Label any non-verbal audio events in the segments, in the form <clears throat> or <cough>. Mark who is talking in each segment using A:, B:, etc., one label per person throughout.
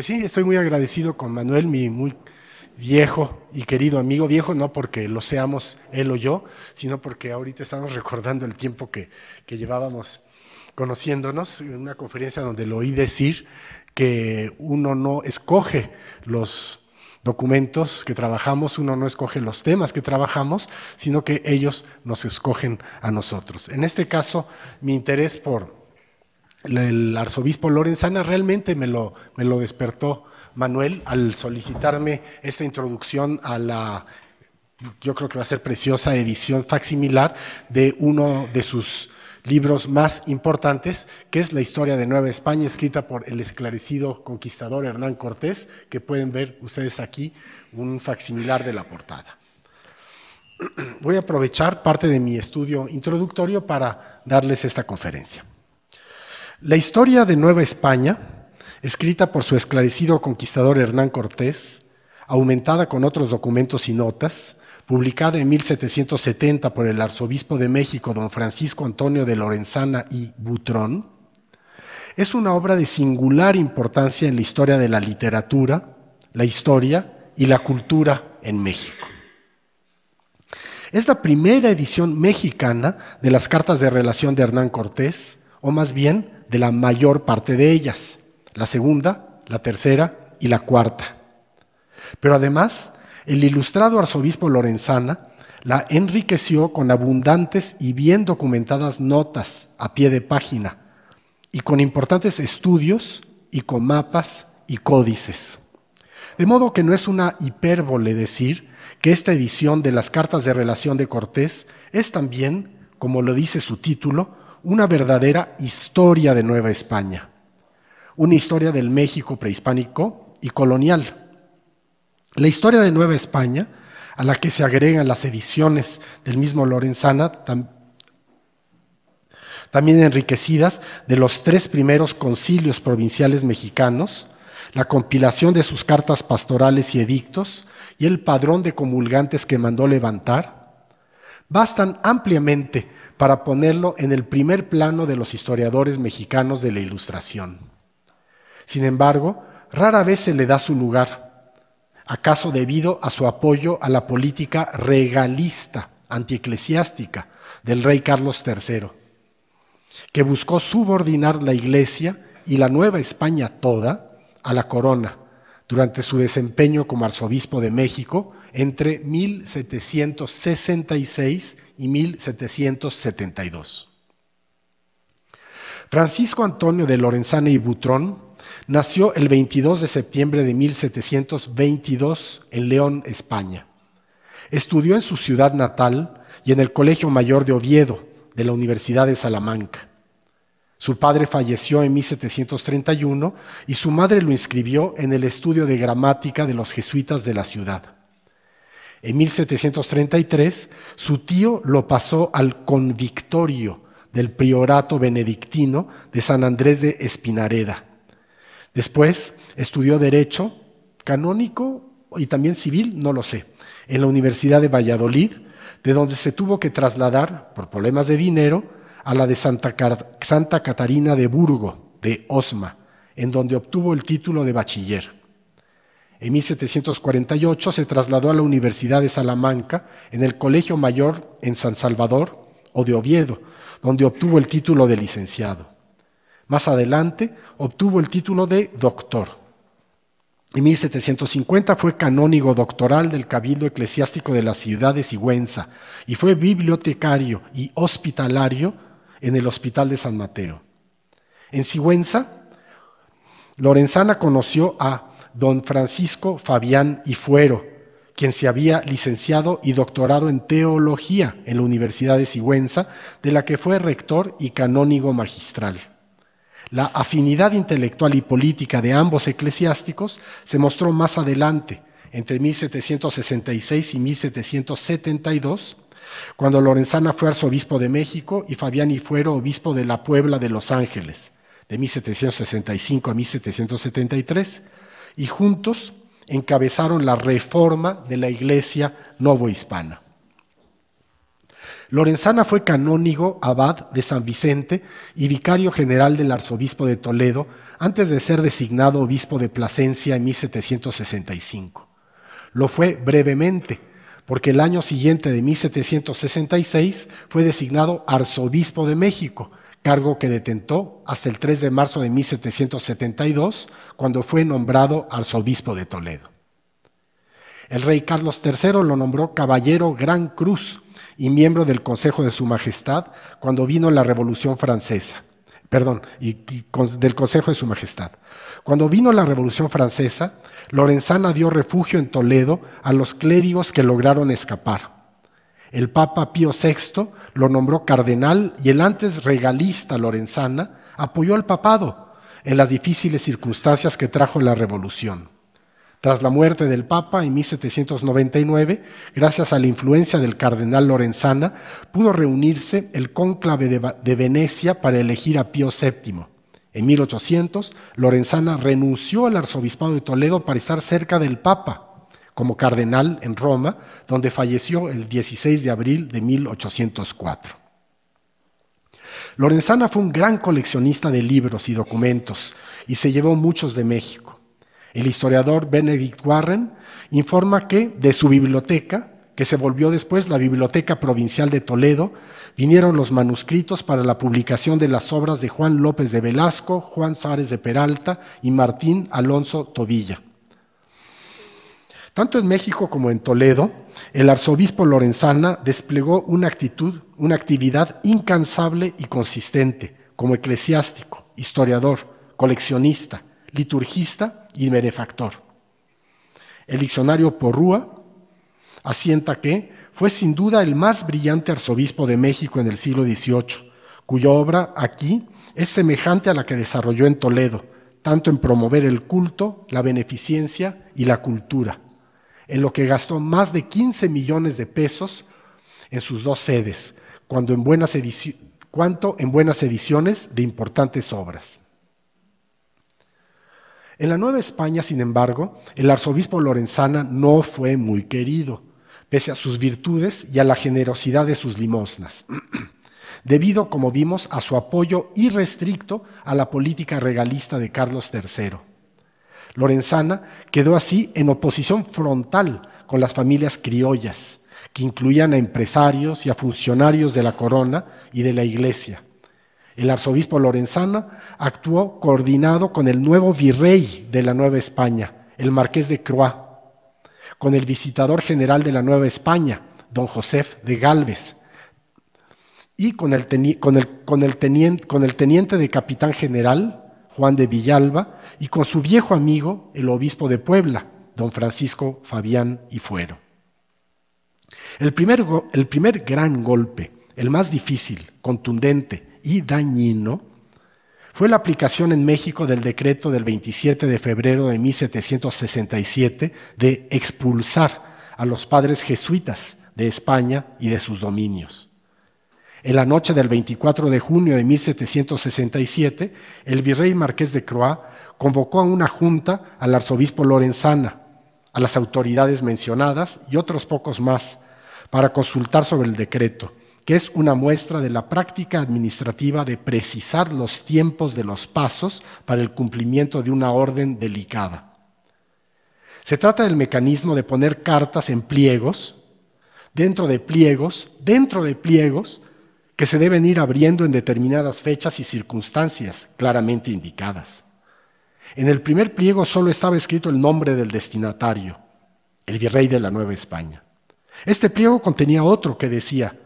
A: Pues sí, estoy muy agradecido con Manuel, mi muy viejo y querido amigo, viejo no porque lo seamos él o yo, sino porque ahorita estamos <laughs> recordando el tiempo que, que llevábamos conociéndonos en una conferencia donde lo oí decir que uno no escoge los documentos que trabajamos, uno no escoge los temas que trabajamos, sino que ellos nos escogen a nosotros. En este caso, mi interés por el arzobispo Lorenzana realmente me lo, me lo despertó Manuel al solicitarme esta introducción a la, yo creo que va a ser preciosa edición facsimilar de uno de sus libros más importantes, que es la historia de Nueva España, escrita por el esclarecido conquistador Hernán Cortés, que pueden ver ustedes aquí un facsimilar de la portada. Voy a aprovechar parte de mi estudio introductorio para darles esta conferencia. La historia de Nueva España, escrita por su esclarecido conquistador Hernán Cortés, aumentada con otros documentos y notas, publicada en 1770 por el arzobispo de México don Francisco Antonio de Lorenzana y Butrón, es una obra de singular importancia en la historia de la literatura, la historia y la cultura en México. Es la primera edición mexicana de las cartas de relación de Hernán Cortés, o más bien de la mayor parte de ellas, la segunda, la tercera y la cuarta. Pero además, el ilustrado arzobispo Lorenzana la enriqueció con abundantes y bien documentadas notas a pie de página y con importantes estudios y con mapas y códices. De modo que no es una hipérbole decir que esta edición de las cartas de relación de Cortés es también, como lo dice su título, una verdadera historia de Nueva España, una historia del México prehispánico y colonial. La historia de Nueva España, a la que se agregan las ediciones del mismo Lorenzana, también enriquecidas de los tres primeros concilios provinciales mexicanos, la compilación de sus cartas pastorales y edictos y el padrón de comulgantes que mandó levantar, bastan ampliamente para ponerlo en el primer plano de los historiadores mexicanos de la Ilustración. Sin embargo, rara vez se le da su lugar, acaso debido a su apoyo a la política regalista, antieclesiástica, del rey Carlos III, que buscó subordinar la Iglesia y la Nueva España toda a la corona durante su desempeño como arzobispo de México entre 1766 y 1772. Francisco Antonio de Lorenzana y Butrón nació el 22 de septiembre de 1722 en León, España. Estudió en su ciudad natal y en el Colegio Mayor de Oviedo de la Universidad de Salamanca. Su padre falleció en 1731 y su madre lo inscribió en el estudio de gramática de los jesuitas de la ciudad. En 1733, su tío lo pasó al convictorio del priorato benedictino de San Andrés de Espinareda. Después estudió Derecho canónico y también civil, no lo sé, en la Universidad de Valladolid, de donde se tuvo que trasladar, por problemas de dinero, a la de Santa, Catarina de Burgo, de Osma, en donde obtuvo el título de bachiller. En 1748 se trasladó a la Universidad de Salamanca en el Colegio Mayor en San Salvador o de Oviedo, donde obtuvo el título de licenciado. Más adelante obtuvo el título de doctor. En 1750 fue canónigo doctoral del Cabildo Eclesiástico de la ciudad de Sigüenza y fue bibliotecario y hospitalario en el Hospital de San Mateo. En Sigüenza, Lorenzana conoció a don Francisco Fabián Ifuero, quien se había licenciado y doctorado en teología en la Universidad de Sigüenza, de la que fue rector y canónigo magistral. La afinidad intelectual y política de ambos eclesiásticos se mostró más adelante, entre 1766 y 1772, cuando Lorenzana fue arzobispo de México y Fabián Ifuero obispo de la Puebla de Los Ángeles, de 1765 a 1773 y juntos encabezaron la reforma de la iglesia novohispana. Lorenzana fue canónigo abad de San Vicente y vicario general del arzobispo de Toledo antes de ser designado obispo de Plasencia en 1765. Lo fue brevemente, porque el año siguiente de 1766 fue designado arzobispo de México cargo que detentó hasta el 3 de marzo de 1772, cuando fue nombrado arzobispo de Toledo. El rey Carlos III lo nombró caballero Gran Cruz y miembro del Consejo de Su Majestad cuando vino la Revolución Francesa, perdón, del Consejo de Su Majestad. Cuando vino la Revolución Francesa, Lorenzana dio refugio en Toledo a los clérigos que lograron escapar el Papa Pío VI lo nombró cardenal y el antes regalista Lorenzana apoyó al papado en las difíciles circunstancias que trajo la revolución. Tras la muerte del Papa en 1799, gracias a la influencia del cardenal Lorenzana, pudo reunirse el cónclave de, Venecia para elegir a Pío VII. En 1800, Lorenzana renunció al arzobispado de Toledo para estar cerca del Papa como cardenal en Roma, donde falleció el 16 de abril de 1804. Lorenzana fue un gran coleccionista de libros y documentos y se llevó muchos de México. El historiador Benedict Warren informa que de su biblioteca, que se volvió después la Biblioteca Provincial de Toledo, vinieron los manuscritos para la publicación de las obras de Juan López de Velasco, Juan Sárez de Peralta y Martín Alonso Tobilla. Tanto en México como en Toledo, el arzobispo Lorenzana desplegó una actitud, una actividad incansable y consistente como eclesiástico, historiador, coleccionista, liturgista y benefactor. El diccionario Porrúa asienta que fue sin duda el más brillante arzobispo de México en el siglo XVIII, cuya obra aquí es semejante a la que desarrolló en Toledo, tanto en promover el culto, la beneficencia y la cultura, en lo que gastó más de 15 millones de pesos en sus dos sedes, cuanto en buenas, en buenas ediciones de importantes obras. En la Nueva España, sin embargo, el arzobispo Lorenzana no fue muy querido, pese a sus virtudes y a la generosidad de sus limosnas, <clears throat> debido, como vimos, a su apoyo irrestricto a la política regalista de Carlos III lorenzana quedó así en oposición frontal con las familias criollas, que incluían a empresarios y a funcionarios de la corona y de la iglesia. El arzobispo Lorenzana actuó coordinado con el nuevo virrey de la Nueva España, el marqués de Croix, con el visitador general de la Nueva España, don José de Galvez, y con el teniente de capitán general, Juan de Villalba, y con su viejo amigo, el obispo de Puebla, don Francisco Fabián y Fuero. El primer, el primer gran golpe, el más difícil, contundente y dañino, fue la aplicación en México del decreto del 27 de febrero de 1767 de expulsar a los padres jesuitas de España y de sus dominios. En la noche del 24 de junio de 1767, el virrey Marqués de Croix convocó a una junta al arzobispo Lorenzana, a las autoridades mencionadas y otros pocos más, para consultar sobre el decreto, que es una muestra de la práctica administrativa de precisar los tiempos de los pasos para el cumplimiento de una orden delicada. Se trata del mecanismo de poner cartas en pliegos, dentro de pliegos, dentro de pliegos, que se deben ir abriendo en determinadas fechas y circunstancias claramente indicadas. En el primer pliego solo estaba escrito el nombre del destinatario, el virrey de la Nueva España. Este pliego contenía otro que decía,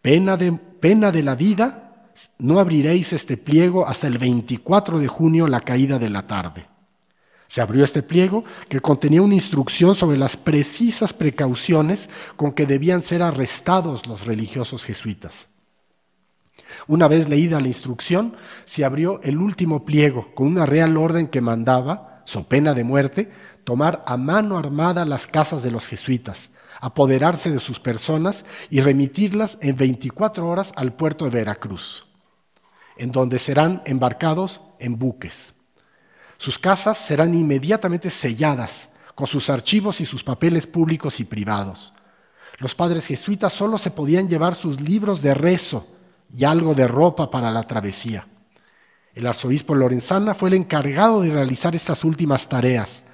A: pena de, pena de la vida, no abriréis este pliego hasta el 24 de junio, la caída de la tarde. Se abrió este pliego que contenía una instrucción sobre las precisas precauciones con que debían ser arrestados los religiosos jesuitas. Una vez leída la instrucción, se abrió el último pliego con una real orden que mandaba, so pena de muerte, tomar a mano armada las casas de los jesuitas, apoderarse de sus personas y remitirlas en 24 horas al puerto de Veracruz, en donde serán embarcados en buques. Sus casas serán inmediatamente selladas con sus archivos y sus papeles públicos y privados. Los padres jesuitas solo se podían llevar sus libros de rezo, y algo de ropa para la travesía. El arzobispo Lorenzana fue el encargado de realizar estas últimas tareas,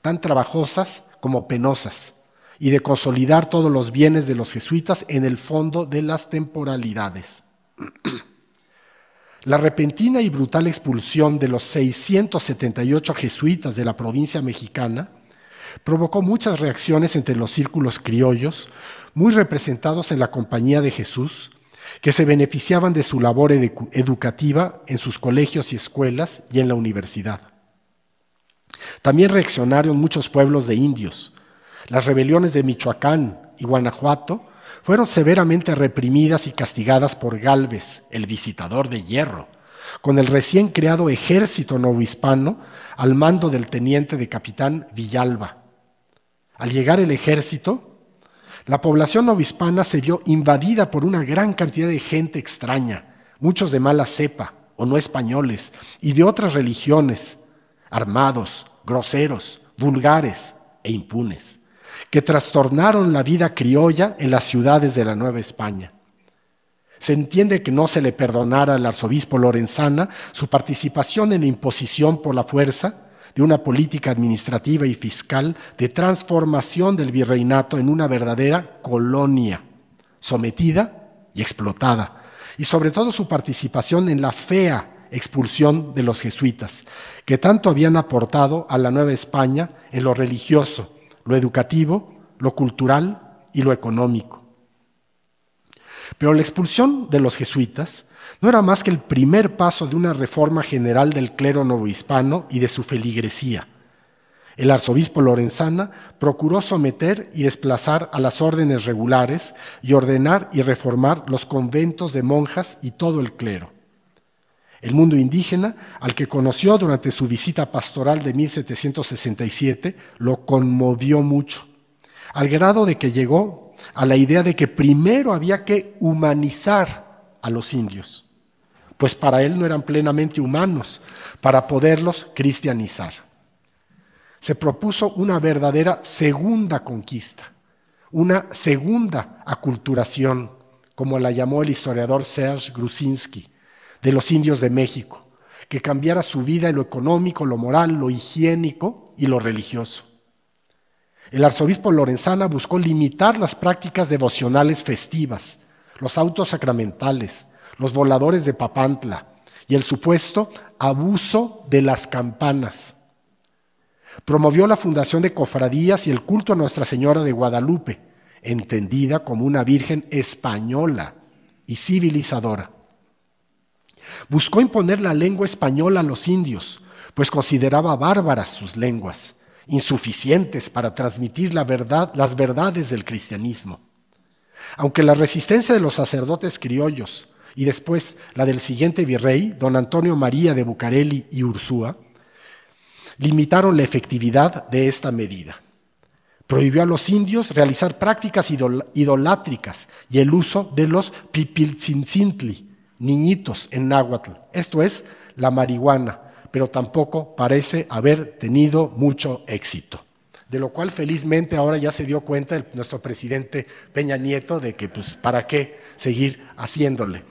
A: tan trabajosas como penosas, y de consolidar todos los bienes de los jesuitas en el fondo de las temporalidades. <clears throat> La repentina y brutal expulsión de los 678 jesuitas de la provincia mexicana provocó muchas reacciones entre los círculos criollos, muy representados en la Compañía de Jesús, que se beneficiaban de su labor educativa en sus colegios y escuelas y en la universidad. También reaccionaron muchos pueblos de indios. Las rebeliones de Michoacán y Guanajuato fueron severamente reprimidas y castigadas por Galvez, el visitador de hierro, con el recién creado ejército novohispano al mando del teniente de capitán Villalba. Al llegar el ejército, la población novispana se vio invadida por una gran cantidad de gente extraña, muchos de mala cepa o no españoles y de otras religiones, armados, groseros, vulgares e impunes, que trastornaron la vida criolla en las ciudades de la Nueva España. Se entiende que no se le perdonara al arzobispo Lorenzana su participación en la imposición por la fuerza de una política administrativa y fiscal de transformación del virreinato en una verdadera colonia, sometida y explotada, y sobre todo su participación en la fea expulsión de los jesuitas, que tanto habían aportado a la Nueva España en lo religioso, lo educativo, lo cultural y lo económico. Pero la expulsión de los jesuitas no era más que el primer paso de una reforma general del clero novohispano y de su feligresía. El arzobispo Lorenzana procuró someter y desplazar a las órdenes regulares y ordenar y reformar los conventos de monjas y todo el clero. El mundo indígena, al que conoció durante su visita pastoral de 1767, lo conmovió mucho, al grado de que llegó a la idea de que primero había que humanizar a los indios pues para él no eran plenamente humanos, para poderlos cristianizar. Se propuso una verdadera segunda conquista, una segunda aculturación, como la llamó el historiador Serge Grusinski, de los indios de México, que cambiara su vida en lo económico, lo moral, lo higiénico y lo religioso. El arzobispo Lorenzana buscó limitar las prácticas devocionales festivas, los autos sacramentales, los voladores de Papantla y el supuesto abuso de las campanas. Promovió la fundación de cofradías y el culto a Nuestra Señora de Guadalupe, entendida como una virgen española y civilizadora. Buscó imponer la lengua española a los indios, pues consideraba bárbaras sus lenguas, insuficientes para transmitir las verdades del cristianismo. Aunque la resistencia de los sacerdotes criollos y después la del siguiente virrey, don Antonio María de Bucareli y Ursúa, limitaron la efectividad de esta medida. Prohibió a los indios realizar prácticas idolátricas y el uso de los pipilzinzintli, niñitos en náhuatl, esto es, la marihuana, pero tampoco parece haber tenido mucho éxito de lo cual felizmente ahora ya se dio cuenta nuestro presidente Peña Nieto de que pues para qué seguir haciéndole.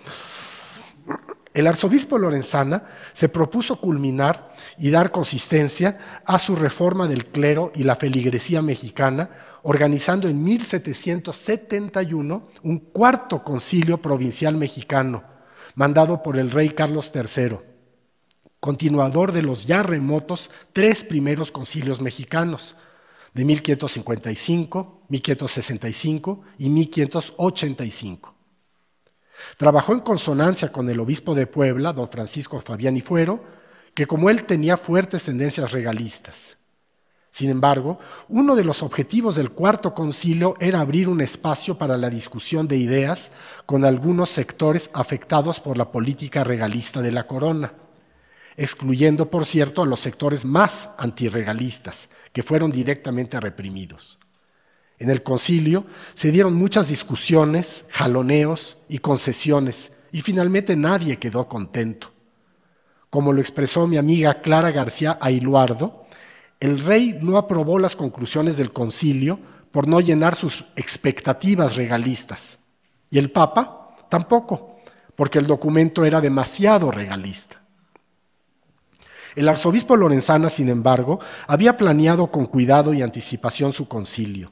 A: El arzobispo Lorenzana se propuso culminar y dar consistencia a su reforma del clero y la feligresía mexicana, organizando en 1771 un cuarto concilio provincial mexicano, mandado por el rey Carlos III, continuador de los ya remotos tres primeros concilios mexicanos, de 1555, 1565 y 1585. Trabajó en consonancia con el obispo de Puebla, don Francisco Fabián y Fuero, que como él tenía fuertes tendencias regalistas. Sin embargo, uno de los objetivos del cuarto concilio era abrir un espacio para la discusión de ideas con algunos sectores afectados por la política regalista de la corona, excluyendo, por cierto, a los sectores más antirregalistas, que fueron directamente reprimidos. En el concilio se dieron muchas discusiones, jaloneos y concesiones, y finalmente nadie quedó contento. Como lo expresó mi amiga Clara García Ailuardo, el rey no aprobó las conclusiones del concilio por no llenar sus expectativas regalistas, y el papa tampoco, porque el documento era demasiado regalista. El arzobispo Lorenzana, sin embargo, había planeado con cuidado y anticipación su concilio.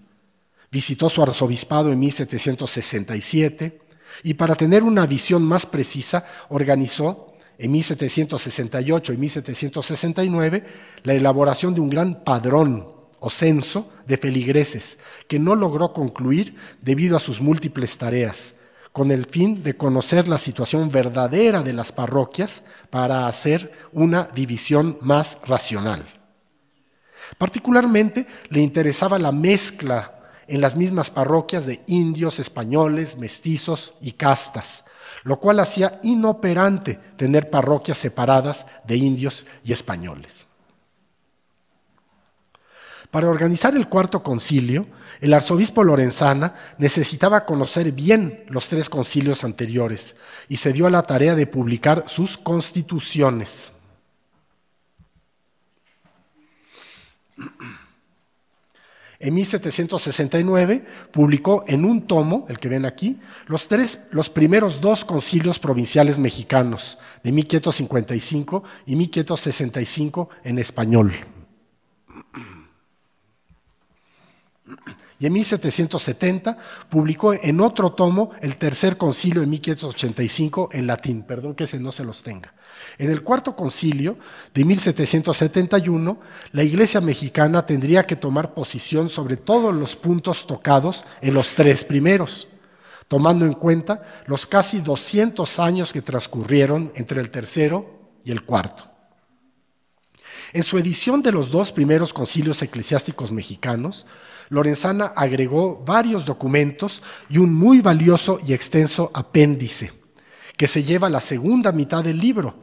A: Visitó su arzobispado en 1767 y para tener una visión más precisa organizó en 1768 y 1769 la elaboración de un gran padrón o censo de feligreses que no logró concluir debido a sus múltiples tareas con el fin de conocer la situación verdadera de las parroquias para hacer una división más racional. Particularmente le interesaba la mezcla en las mismas parroquias de indios, españoles, mestizos y castas, lo cual hacía inoperante tener parroquias separadas de indios y españoles. Para organizar el cuarto concilio, el arzobispo Lorenzana necesitaba conocer bien los tres concilios anteriores y se dio a la tarea de publicar sus constituciones. En 1769 publicó en un tomo, el que ven aquí, los, tres, los primeros dos concilios provinciales mexicanos, de 1555 y 1565 en español. Y en 1770 publicó en otro tomo el tercer concilio en 1585 en latín, perdón que ese no se los tenga. En el cuarto concilio de 1771, la Iglesia mexicana tendría que tomar posición sobre todos los puntos tocados en los tres primeros, tomando en cuenta los casi 200 años que transcurrieron entre el tercero y el cuarto. En su edición de los dos primeros concilios eclesiásticos mexicanos, Lorenzana agregó varios documentos y un muy valioso y extenso apéndice que se lleva la segunda mitad del libro,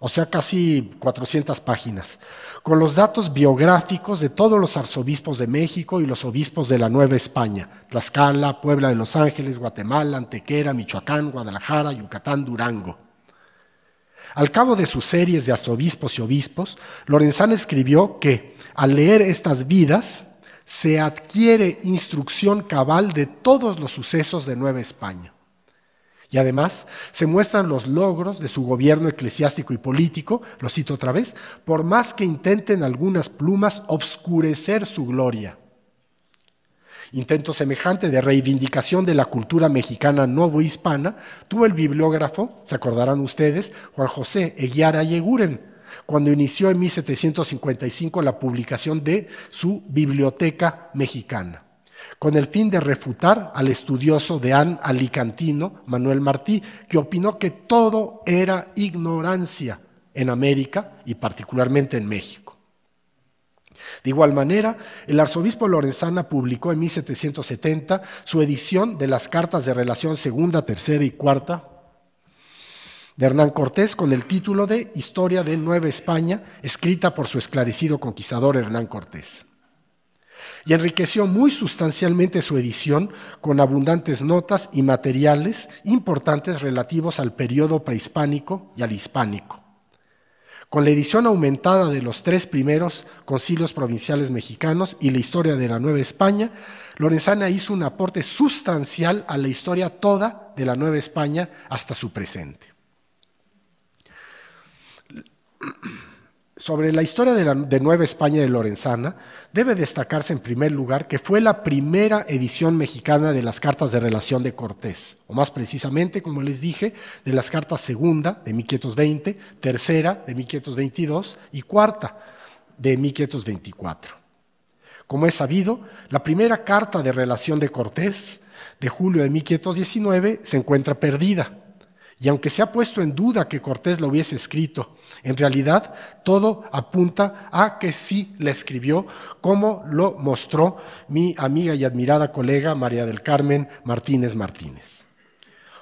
A: o sea, casi 400 páginas, con los datos biográficos de todos los arzobispos de México y los obispos de la Nueva España, Tlaxcala, Puebla de Los Ángeles, Guatemala, Antequera, Michoacán, Guadalajara, Yucatán, Durango. Al cabo de sus series de arzobispos y obispos, Lorenzana escribió que, al leer estas vidas, se adquiere instrucción cabal de todos los sucesos de Nueva España. Y además se muestran los logros de su gobierno eclesiástico y político, lo cito otra vez, por más que intenten algunas plumas obscurecer su gloria. Intento semejante de reivindicación de la cultura mexicana nuevo hispana, tuvo el bibliógrafo, se acordarán ustedes, Juan José Eguiara Yeguren, cuando inició en 1755 la publicación de su Biblioteca Mexicana, con el fin de refutar al estudioso de Anne Alicantino, Manuel Martí, que opinó que todo era ignorancia en América y particularmente en México. De igual manera, el arzobispo Lorenzana publicó en 1770 su edición de las cartas de relación segunda, tercera y cuarta de Hernán Cortés con el título de Historia de Nueva España, escrita por su esclarecido conquistador Hernán Cortés. Y enriqueció muy sustancialmente su edición con abundantes notas y materiales importantes relativos al periodo prehispánico y al hispánico. Con la edición aumentada de los tres primeros concilios provinciales mexicanos y la historia de la Nueva España, Lorenzana hizo un aporte sustancial a la historia toda de la Nueva España hasta su presente sobre la historia de, Nueva España de Lorenzana, debe destacarse en primer lugar que fue la primera edición mexicana de las cartas de relación de Cortés, o más precisamente, como les dije, de las cartas segunda de 1520, tercera de 1522 y cuarta de 1524. Como es sabido, la primera carta de relación de Cortés de julio de 1519 se encuentra perdida y aunque se ha puesto en duda que Cortés lo hubiese escrito, en realidad todo apunta a que sí la escribió, como lo mostró mi amiga y admirada colega María del Carmen Martínez Martínez.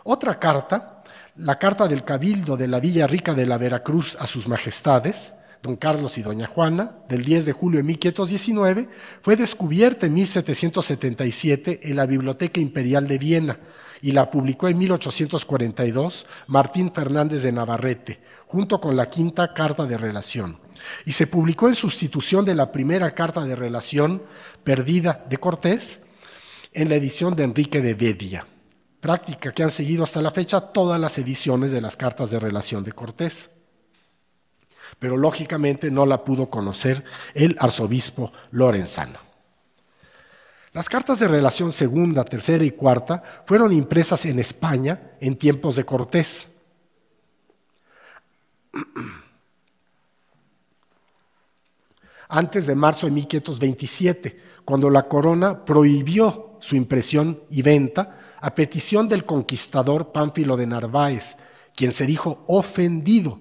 A: Otra carta, la carta del Cabildo de la Villa Rica de la Veracruz a sus majestades, don Carlos y doña Juana, del 10 de julio de 1519, fue descubierta en 1777 en la Biblioteca Imperial de Viena y la publicó en 1842 Martín Fernández de Navarrete, junto con la quinta carta de relación, y se publicó en sustitución de la primera carta de relación perdida de Cortés en la edición de Enrique de Dedia, práctica que han seguido hasta la fecha todas las ediciones de las cartas de relación de Cortés. Pero lógicamente no la pudo conocer el arzobispo Lorenzano. Las cartas de relación segunda, tercera y cuarta fueron impresas en España en tiempos de Cortés. <clears throat> Antes de marzo de 1527, cuando la corona prohibió su impresión y venta a petición del conquistador Pánfilo de Narváez, quien se dijo ofendido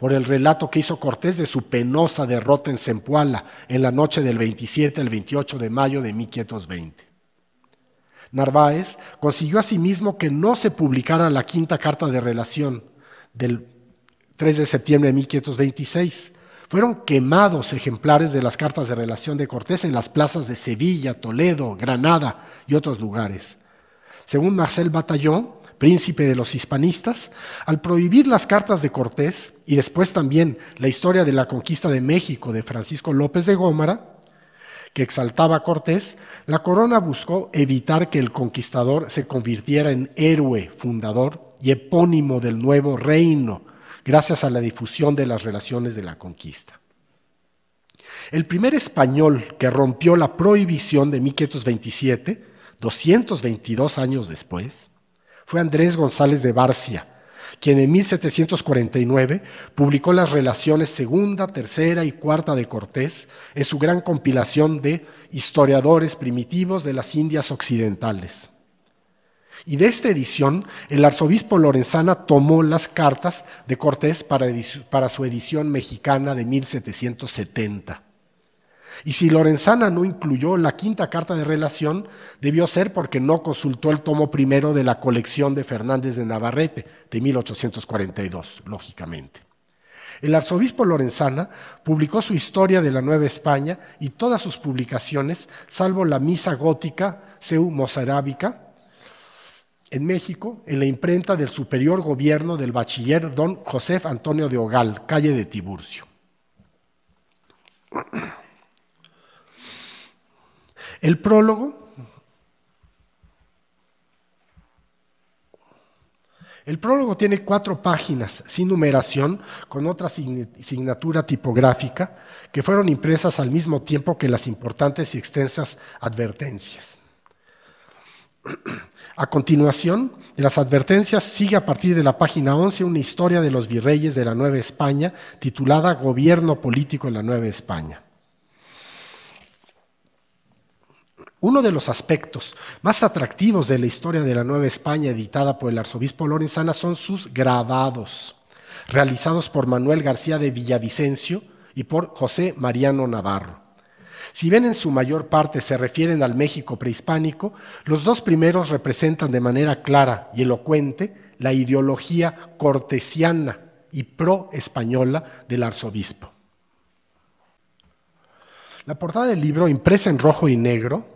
A: por el relato que hizo Cortés de su penosa derrota en sempuala en la noche del 27 al 28 de mayo de 1520. Narváez consiguió asimismo que no se publicara la quinta carta de relación del 3 de septiembre de 1526. Fueron quemados ejemplares de las cartas de relación de Cortés en las plazas de Sevilla, Toledo, Granada y otros lugares. Según Marcel Batallón, príncipe de los hispanistas, al prohibir las cartas de Cortés y después también la historia de la conquista de México de Francisco López de Gómara, que exaltaba a Cortés, la corona buscó evitar que el conquistador se convirtiera en héroe fundador y epónimo del nuevo reino, gracias a la difusión de las relaciones de la conquista. El primer español que rompió la prohibición de 1527, 222 años después, fue Andrés González de Barcia, quien en 1749 publicó las relaciones segunda, tercera y cuarta de Cortés en su gran compilación de historiadores primitivos de las Indias Occidentales. Y de esta edición, el arzobispo Lorenzana tomó las cartas de Cortés para, para su edición mexicana de 1770. Y si Lorenzana no incluyó la quinta carta de relación, debió ser porque no consultó el tomo primero de la colección de Fernández de Navarrete, de 1842, lógicamente. El arzobispo Lorenzana publicó su Historia de la Nueva España y todas sus publicaciones, salvo la Misa Gótica Seu Mozarábica, en México, en la imprenta del superior gobierno del bachiller don José Antonio de Ogal, calle de Tiburcio. El prólogo. El prólogo tiene cuatro páginas sin numeración, con otra signatura tipográfica, que fueron impresas al mismo tiempo que las importantes y extensas advertencias. A continuación, de las advertencias sigue a partir de la página 11 una historia de los virreyes de la Nueva España titulada Gobierno Político en la Nueva España. Uno de los aspectos más atractivos de la historia de la Nueva España editada por el arzobispo Lorenzana son sus grabados, realizados por Manuel García de Villavicencio y por José Mariano Navarro. Si bien en su mayor parte se refieren al México prehispánico, los dos primeros representan de manera clara y elocuente la ideología cortesiana y pro-española del arzobispo. La portada del libro, impresa en rojo y negro,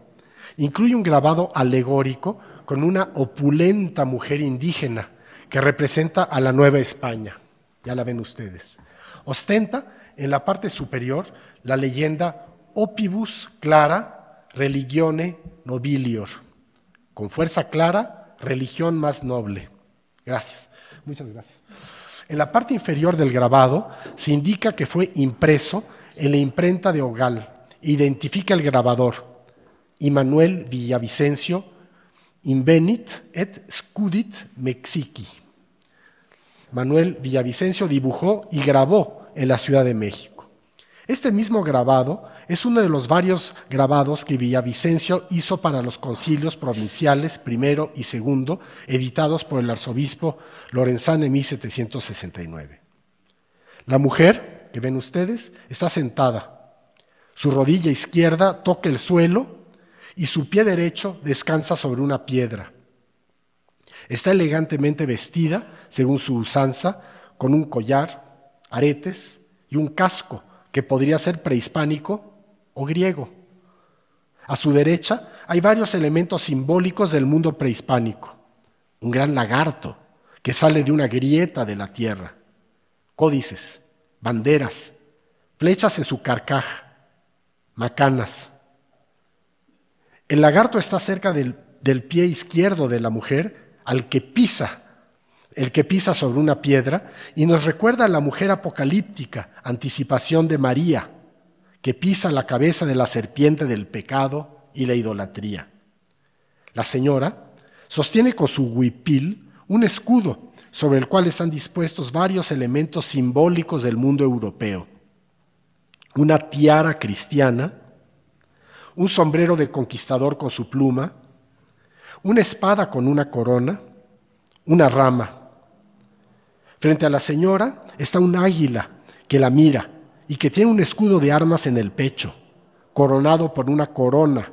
A: Incluye un grabado alegórico con una opulenta mujer indígena que representa a la Nueva España. Ya la ven ustedes. Ostenta en la parte superior la leyenda Opibus clara religione nobilior. Con fuerza clara, religión más noble. Gracias. Muchas gracias. En la parte inferior del grabado se indica que fue impreso en la imprenta de Ogal. Identifica el grabador, y Manuel Villavicencio, Invenit et Scudit Mexici. Manuel Villavicencio dibujó y grabó en la Ciudad de México. Este mismo grabado es uno de los varios grabados que Villavicencio hizo para los concilios provinciales primero y segundo, editados por el arzobispo Lorenzán en 1769. La mujer, que ven ustedes, está sentada. Su rodilla izquierda toca el suelo y su pie derecho descansa sobre una piedra. Está elegantemente vestida, según su usanza, con un collar, aretes y un casco que podría ser prehispánico o griego. A su derecha hay varios elementos simbólicos del mundo prehispánico. Un gran lagarto que sale de una grieta de la tierra, códices, banderas, flechas en su carcaja, macanas, el lagarto está cerca del, pie izquierdo de la mujer al que pisa, el que pisa sobre una piedra, y nos recuerda a la mujer apocalíptica, anticipación de María, que pisa la cabeza de la serpiente del pecado y la idolatría. La señora sostiene con su huipil un escudo sobre el cual están dispuestos varios elementos simbólicos del mundo europeo. Una tiara cristiana, un sombrero de conquistador con su pluma, una espada con una corona, una rama. Frente a la señora está un águila que la mira y que tiene un escudo de armas en el pecho, coronado por una corona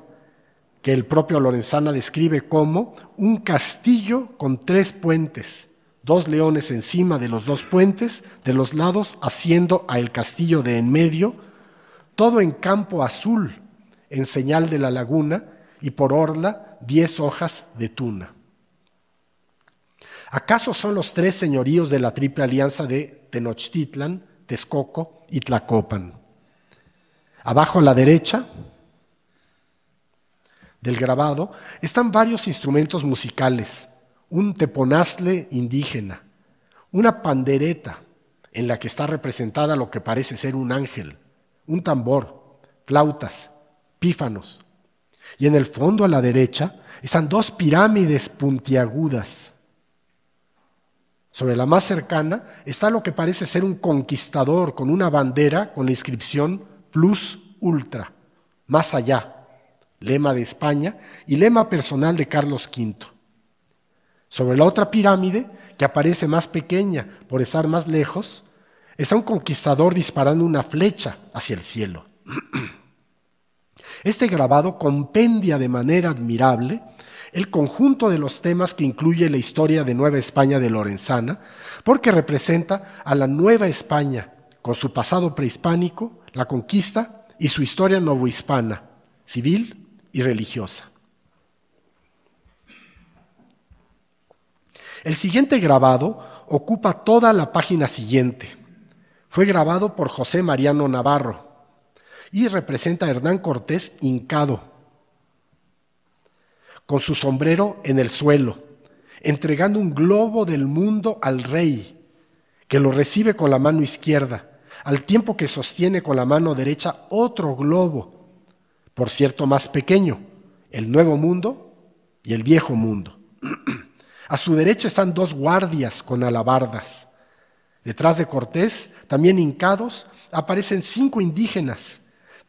A: que el propio Lorenzana describe como un castillo con tres puentes, dos leones encima de los dos puentes, de los lados haciendo a el castillo de en medio, todo en campo azul en señal de la laguna, y por orla diez hojas de tuna. ¿Acaso son los tres señoríos de la triple alianza de Tenochtitlan, Texcoco y Tlacopan? Abajo a la derecha del grabado están varios instrumentos musicales, un teponazle indígena, una pandereta en la que está representada lo que parece ser un ángel, un tambor, flautas, pífanos. Y en el fondo a la derecha están dos pirámides puntiagudas. Sobre la más cercana está lo que parece ser un conquistador con una bandera con la inscripción Plus Ultra, más allá, lema de España y lema personal de Carlos V. Sobre la otra pirámide, que aparece más pequeña por estar más lejos, está un conquistador disparando una flecha hacia el cielo. <clears throat> Este grabado compendia de manera admirable el conjunto de los temas que incluye la historia de Nueva España de Lorenzana, porque representa a la Nueva España con su pasado prehispánico, la conquista y su historia novohispana, civil y religiosa. El siguiente grabado ocupa toda la página siguiente. Fue grabado por José Mariano Navarro y representa a Hernán Cortés hincado, con su sombrero en el suelo, entregando un globo del mundo al rey, que lo recibe con la mano izquierda, al tiempo que sostiene con la mano derecha otro globo, por cierto más pequeño, el nuevo mundo y el viejo mundo. <clears throat> A su derecha están dos guardias con alabardas. Detrás de Cortés, también hincados, aparecen cinco indígenas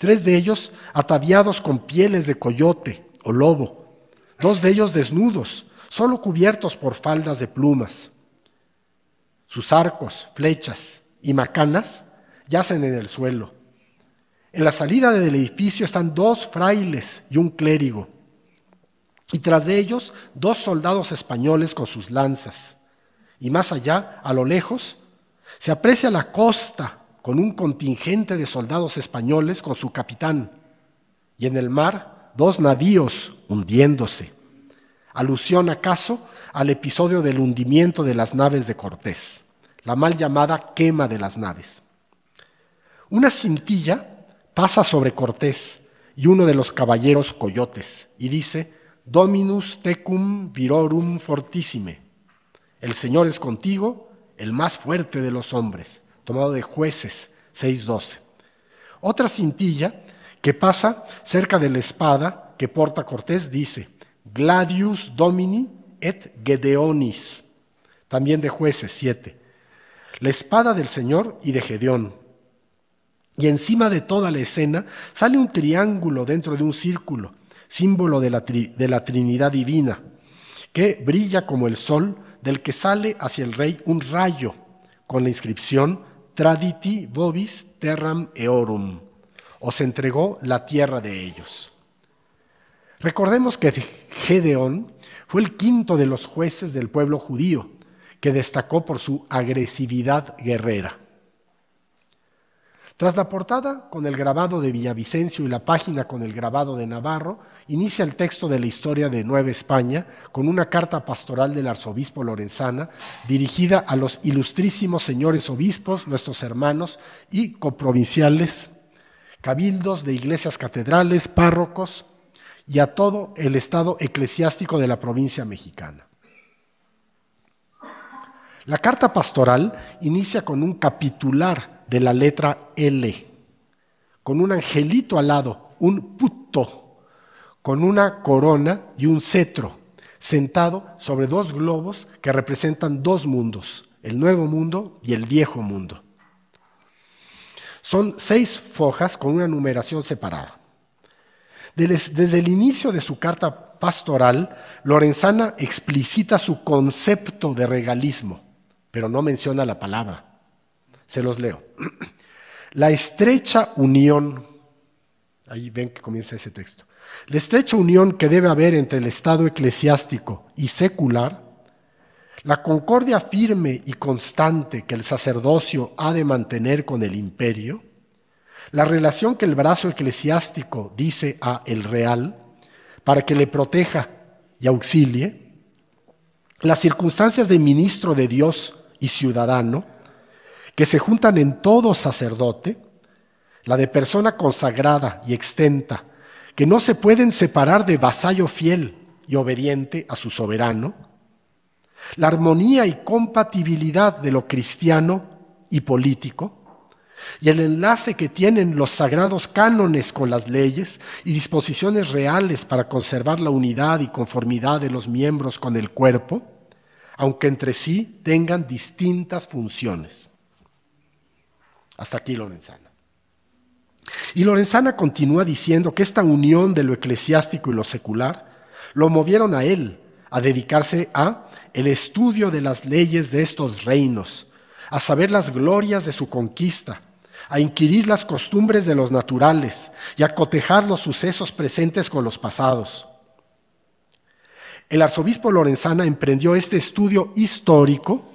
A: Tres de ellos ataviados con pieles de coyote o lobo. Dos de ellos desnudos, solo cubiertos por faldas de plumas. Sus arcos, flechas y macanas yacen en el suelo. En la salida del edificio están dos frailes y un clérigo, y tras de ellos dos soldados españoles con sus lanzas. Y más allá, a lo lejos, se aprecia la costa con un contingente de soldados españoles con su capitán, y en el mar dos navíos hundiéndose. Alusión acaso al episodio del hundimiento de las naves de Cortés, la mal llamada quema de las naves. Una cintilla pasa sobre Cortés y uno de los caballeros coyotes y dice, Dominus tecum virorum fortissime, el Señor es contigo, el más fuerte de los hombres tomado de jueces 6.12. Otra cintilla que pasa cerca de la espada que porta Cortés dice, Gladius Domini et Gedeonis, también de jueces 7. La espada del Señor y de Gedeón. Y encima de toda la escena sale un triángulo dentro de un círculo, símbolo de la, de la Trinidad Divina, que brilla como el sol del que sale hacia el rey un rayo con la inscripción traditi vobis terram eorum, os entregó la tierra de ellos. Recordemos que Gedeón fue el quinto de los jueces del pueblo judío, que destacó por su agresividad guerrera. Tras la portada con el grabado de Villavicencio y la página con el grabado de Navarro, Inicia el texto de la historia de Nueva España con una carta pastoral del arzobispo Lorenzana dirigida a los ilustrísimos señores obispos, nuestros hermanos y coprovinciales, cabildos de iglesias catedrales, párrocos y a todo el estado eclesiástico de la provincia mexicana. La carta pastoral inicia con un capitular de la letra L, con un angelito alado, un puto con una corona y un cetro, sentado sobre dos globos que representan dos mundos, el nuevo mundo y el viejo mundo. Son seis fojas con una numeración separada. Desde el inicio de su carta pastoral, Lorenzana explicita su concepto de regalismo, pero no menciona la palabra. Se los leo. <clears throat> La estrecha unión, ahí ven que comienza ese texto, la estrecha unión que debe haber entre el Estado eclesiástico y secular, la concordia firme y constante que el sacerdocio ha de mantener con el imperio, la relación que el brazo eclesiástico dice a el real para que le proteja y auxilie, las circunstancias de ministro de Dios y ciudadano, que se juntan en todo sacerdote, la de persona consagrada y extenta que no se pueden separar de vasallo fiel y obediente a su soberano, la armonía y compatibilidad de lo cristiano y político, y el enlace que tienen los sagrados cánones con las leyes y disposiciones reales para conservar la unidad y conformidad de los miembros con el cuerpo, aunque entre sí tengan distintas funciones. Hasta aquí lo mensaje. Y Lorenzana continúa diciendo que esta unión de lo eclesiástico y lo secular lo movieron a él a dedicarse a el estudio de las leyes de estos reinos, a saber las glorias de su conquista, a inquirir las costumbres de los naturales y a cotejar los sucesos presentes con los pasados. El arzobispo Lorenzana emprendió este estudio histórico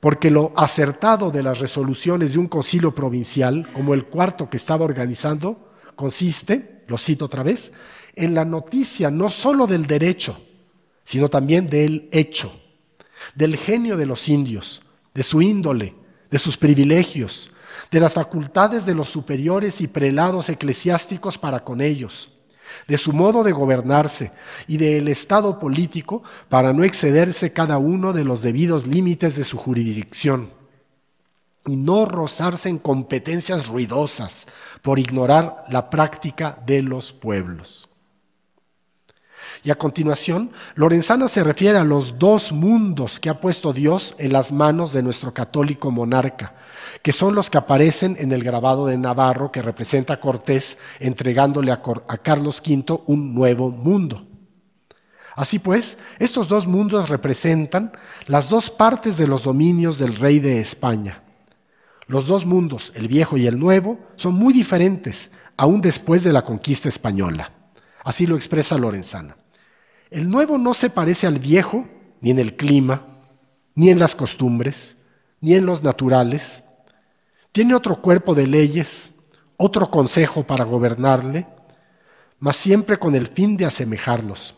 A: porque lo acertado de las resoluciones de un concilio provincial, como el cuarto que estaba organizando, consiste, lo cito otra vez, en la noticia no sólo del derecho, sino también del hecho, del genio de los indios, de su índole, de sus privilegios, de las facultades de los superiores y prelados eclesiásticos para con ellos, de su modo de gobernarse y del estado político para no excederse cada uno de los debidos límites de su jurisdicción y no rozarse en competencias ruidosas por ignorar la práctica de los pueblos. Y a continuación, Lorenzana se refiere a los dos mundos que ha puesto Dios en las manos de nuestro católico monarca, que son los que aparecen en el grabado de Navarro que representa a Cortés entregándole a, Carlos V un nuevo mundo. Así pues, estos dos mundos representan las dos partes de los dominios del rey de España. Los dos mundos, el viejo y el nuevo, son muy diferentes, aún después de la conquista española. Así lo expresa Lorenzana. El nuevo no se parece al viejo, ni en el clima, ni en las costumbres, ni en los naturales. Tiene otro cuerpo de leyes, otro consejo para gobernarle, mas siempre con el fin de asemejarlos.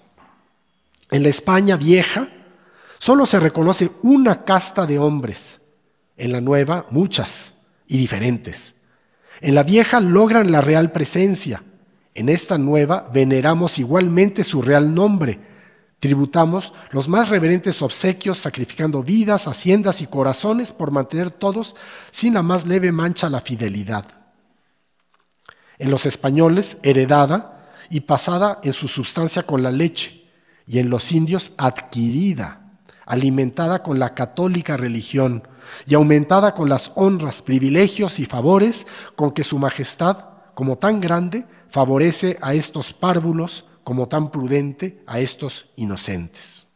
A: En la España vieja solo se reconoce una casta de hombres, en la nueva muchas y diferentes. En la vieja logran la real presencia, en esta nueva veneramos igualmente su real nombre. Tributamos los más reverentes obsequios, sacrificando vidas, haciendas y corazones por mantener todos sin la más leve mancha la fidelidad. En los españoles, heredada y pasada en su sustancia con la leche, y en los indios, adquirida, alimentada con la católica religión, y aumentada con las honras, privilegios y favores con que su majestad, como tan grande, favorece a estos párvulos como tan prudente a estos inocentes.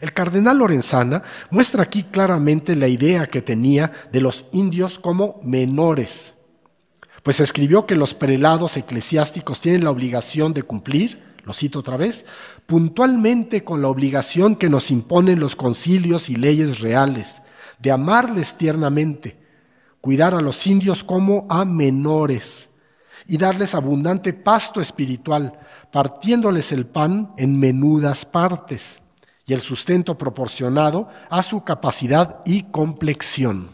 A: El cardenal Lorenzana muestra aquí claramente la idea que tenía de los indios como menores, pues escribió que los prelados eclesiásticos tienen la obligación de cumplir, lo cito otra vez, puntualmente con la obligación que nos imponen los concilios y leyes reales, de amarles tiernamente, cuidar a los indios como a menores, y darles abundante pasto espiritual, partiéndoles el pan en menudas partes y el sustento proporcionado a su capacidad y complexión.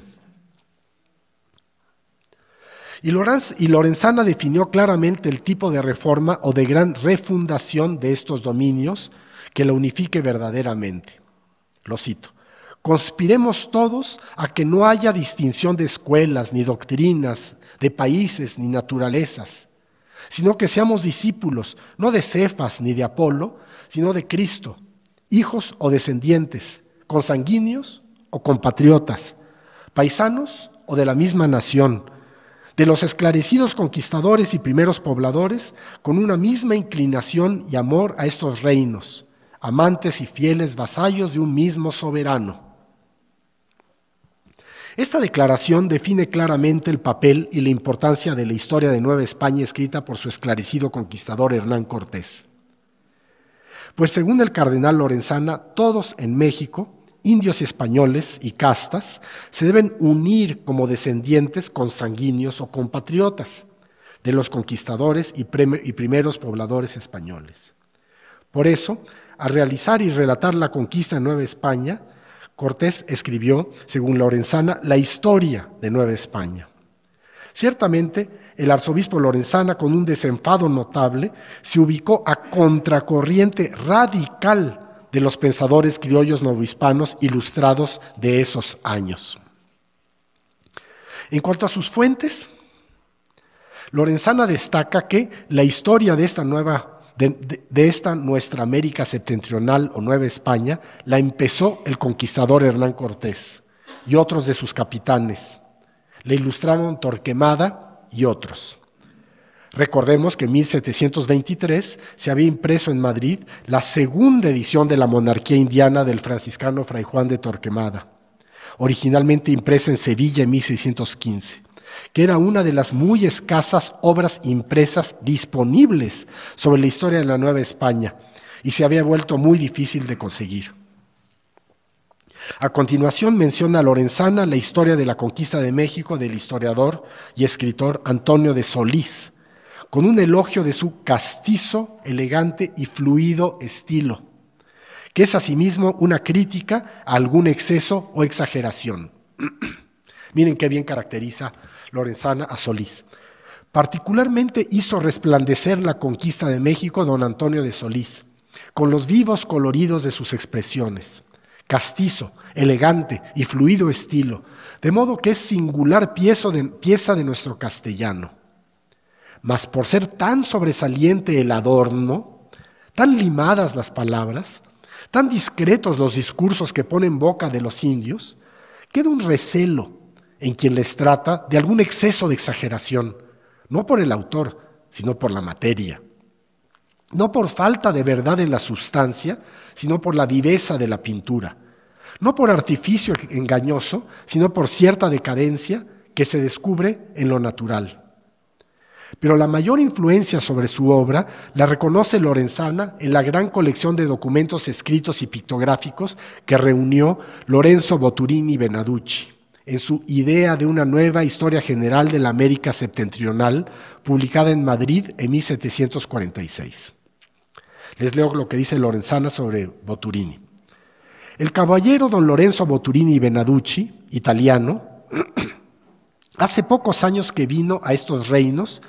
A: Y, Lorenzana definió claramente el tipo de reforma o de gran refundación de estos dominios que lo unifique verdaderamente. Lo cito. Conspiremos todos a que no haya distinción de escuelas, ni doctrinas, de países ni naturalezas, sino que seamos discípulos, no de Cefas ni de Apolo, sino de Cristo, hijos o descendientes, consanguíneos o compatriotas, paisanos o de la misma nación, de los esclarecidos conquistadores y primeros pobladores, con una misma inclinación y amor a estos reinos, amantes y fieles vasallos de un mismo soberano esta declaración define claramente el papel y la importancia de la historia de Nueva España escrita por su esclarecido conquistador Hernán Cortés. Pues según el cardenal Lorenzana, todos en México, indios españoles y castas, se deben unir como descendientes consanguíneos o compatriotas de los conquistadores y, primeros pobladores españoles. Por eso, al realizar y relatar la conquista de Nueva España, Cortés escribió, según Lorenzana, la historia de Nueva España. Ciertamente, el arzobispo Lorenzana, con un desenfado notable, se ubicó a contracorriente radical de los pensadores criollos novohispanos ilustrados de esos años. En cuanto a sus fuentes, Lorenzana destaca que la historia de esta nueva de, esta nuestra América septentrional o Nueva España, la empezó el conquistador Hernán Cortés y otros de sus capitanes. Le ilustraron Torquemada y otros. Recordemos que en 1723 se había impreso en Madrid la segunda edición de la monarquía indiana del franciscano Fray Juan de Torquemada, originalmente impresa en Sevilla en 1615 que era una de las muy escasas obras impresas disponibles sobre la historia de la Nueva España y se había vuelto muy difícil de conseguir. A continuación menciona Lorenzana la historia de la conquista de México del historiador y escritor Antonio de Solís, con un elogio de su castizo, elegante y fluido estilo, que es asimismo una crítica a algún exceso o exageración. <clears throat> Miren qué bien caracteriza Lorenzana a Solís. Particularmente hizo resplandecer la conquista de México don Antonio de Solís, con los vivos coloridos de sus expresiones, castizo, elegante y fluido estilo, de modo que es singular pieza de, nuestro castellano. Mas por ser tan sobresaliente el adorno, tan limadas las palabras, tan discretos los discursos que ponen boca de los indios, queda un recelo en quien les trata de algún exceso de exageración, no por el autor, sino por la materia. No por falta de verdad en la sustancia, sino por la viveza de la pintura. No por artificio engañoso, sino por cierta decadencia que se descubre en lo natural. Pero la mayor influencia sobre su obra la reconoce Lorenzana en la gran colección de documentos escritos y pictográficos que reunió Lorenzo Boturini Benaducci en su Idea de una nueva historia general de la América septentrional, publicada en Madrid en 1746. Les leo lo que dice Lorenzana sobre Boturini. El caballero don Lorenzo Boturini Benaducci, italiano, <clears throat> Hace pocos años que vino a estos reinos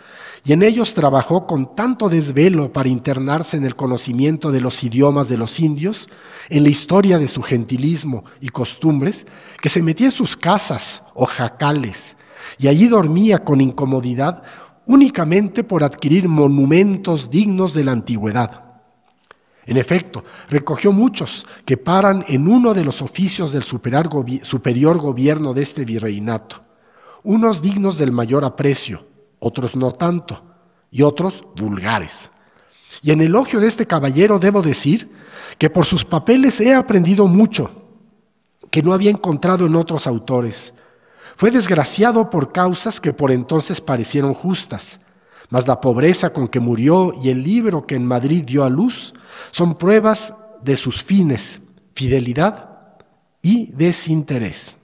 A: y en ellos trabajó con tanto desvelo para internarse en el conocimiento de los idiomas de los indios, en la historia de su gentilismo y costumbres, que se metía en sus casas o jacales y allí dormía con incomodidad únicamente por adquirir monumentos dignos de la antigüedad. En efecto, recogió muchos que paran en uno de los oficios del superior gobierno de este virreinato unos dignos del mayor aprecio, otros no tanto, y otros vulgares. Y en elogio de este caballero debo decir que por sus papeles he aprendido mucho que no había encontrado en otros autores. Fue desgraciado por causas que por entonces parecieron justas, mas la pobreza con que murió y el libro que en Madrid dio a luz son pruebas de sus fines, fidelidad y desinterés.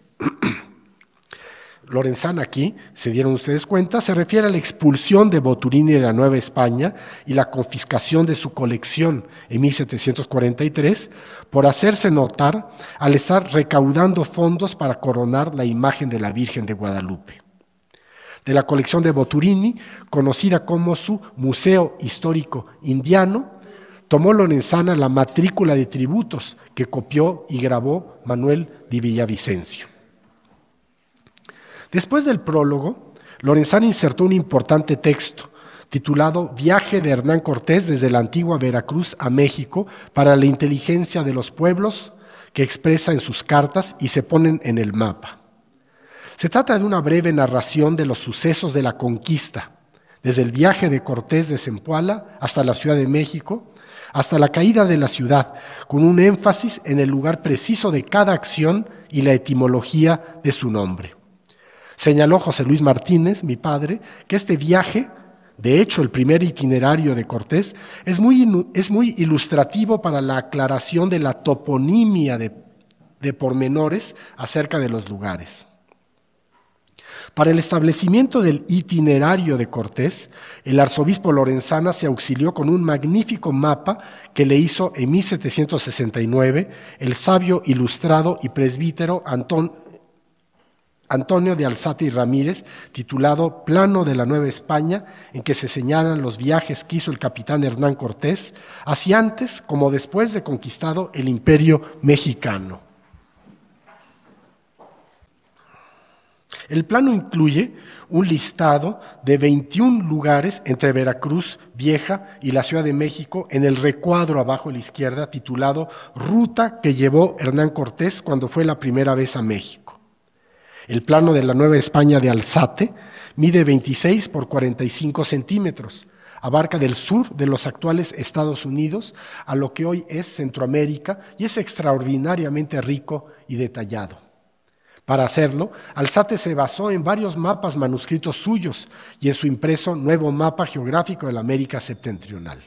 A: Lorenzana aquí, se dieron ustedes cuenta, se refiere a la expulsión de Boturini de la Nueva España y la confiscación de su colección en 1743 por hacerse notar al estar recaudando fondos para coronar la imagen de la Virgen de Guadalupe. De la colección de Boturini, conocida como su Museo Histórico Indiano, tomó Lorenzana la matrícula de tributos que copió y grabó Manuel de Villavicencio. Después del prólogo, Lorenzana insertó un importante texto titulado Viaje de Hernán Cortés desde la antigua Veracruz a México para la inteligencia de los pueblos que expresa en sus cartas y se ponen en el mapa. Se trata de una breve narración de los sucesos de la conquista, desde el viaje de Cortés de Zempoala hasta la Ciudad de México, hasta la caída de la ciudad, con un énfasis en el lugar preciso de cada acción y la etimología de su nombre. Señaló José Luis Martínez, mi padre, que este viaje, de hecho el primer itinerario de Cortés, es muy, ilustrativo para la aclaración de la toponimia de, de pormenores acerca de los lugares. Para el establecimiento del itinerario de Cortés, el arzobispo Lorenzana se auxilió con un magnífico mapa que le hizo en 1769 el sabio ilustrado y presbítero Antón Antonio de Alzate y Ramírez, titulado Plano de la Nueva España, en que se señalan los viajes que hizo el capitán Hernán Cortés, así antes como después de conquistado el imperio mexicano. El plano incluye un listado de 21 lugares entre Veracruz Vieja y la Ciudad de México en el recuadro abajo a la izquierda titulado Ruta que llevó Hernán Cortés cuando fue la primera vez a México. El plano de la Nueva España de Alzate mide 26 por 45 centímetros. Abarca del sur de los actuales Estados Unidos a lo que hoy es Centroamérica y es extraordinariamente rico y detallado. Para hacerlo, Alzate se basó en varios mapas manuscritos suyos y en su impreso Nuevo Mapa Geográfico de la América Septentrional.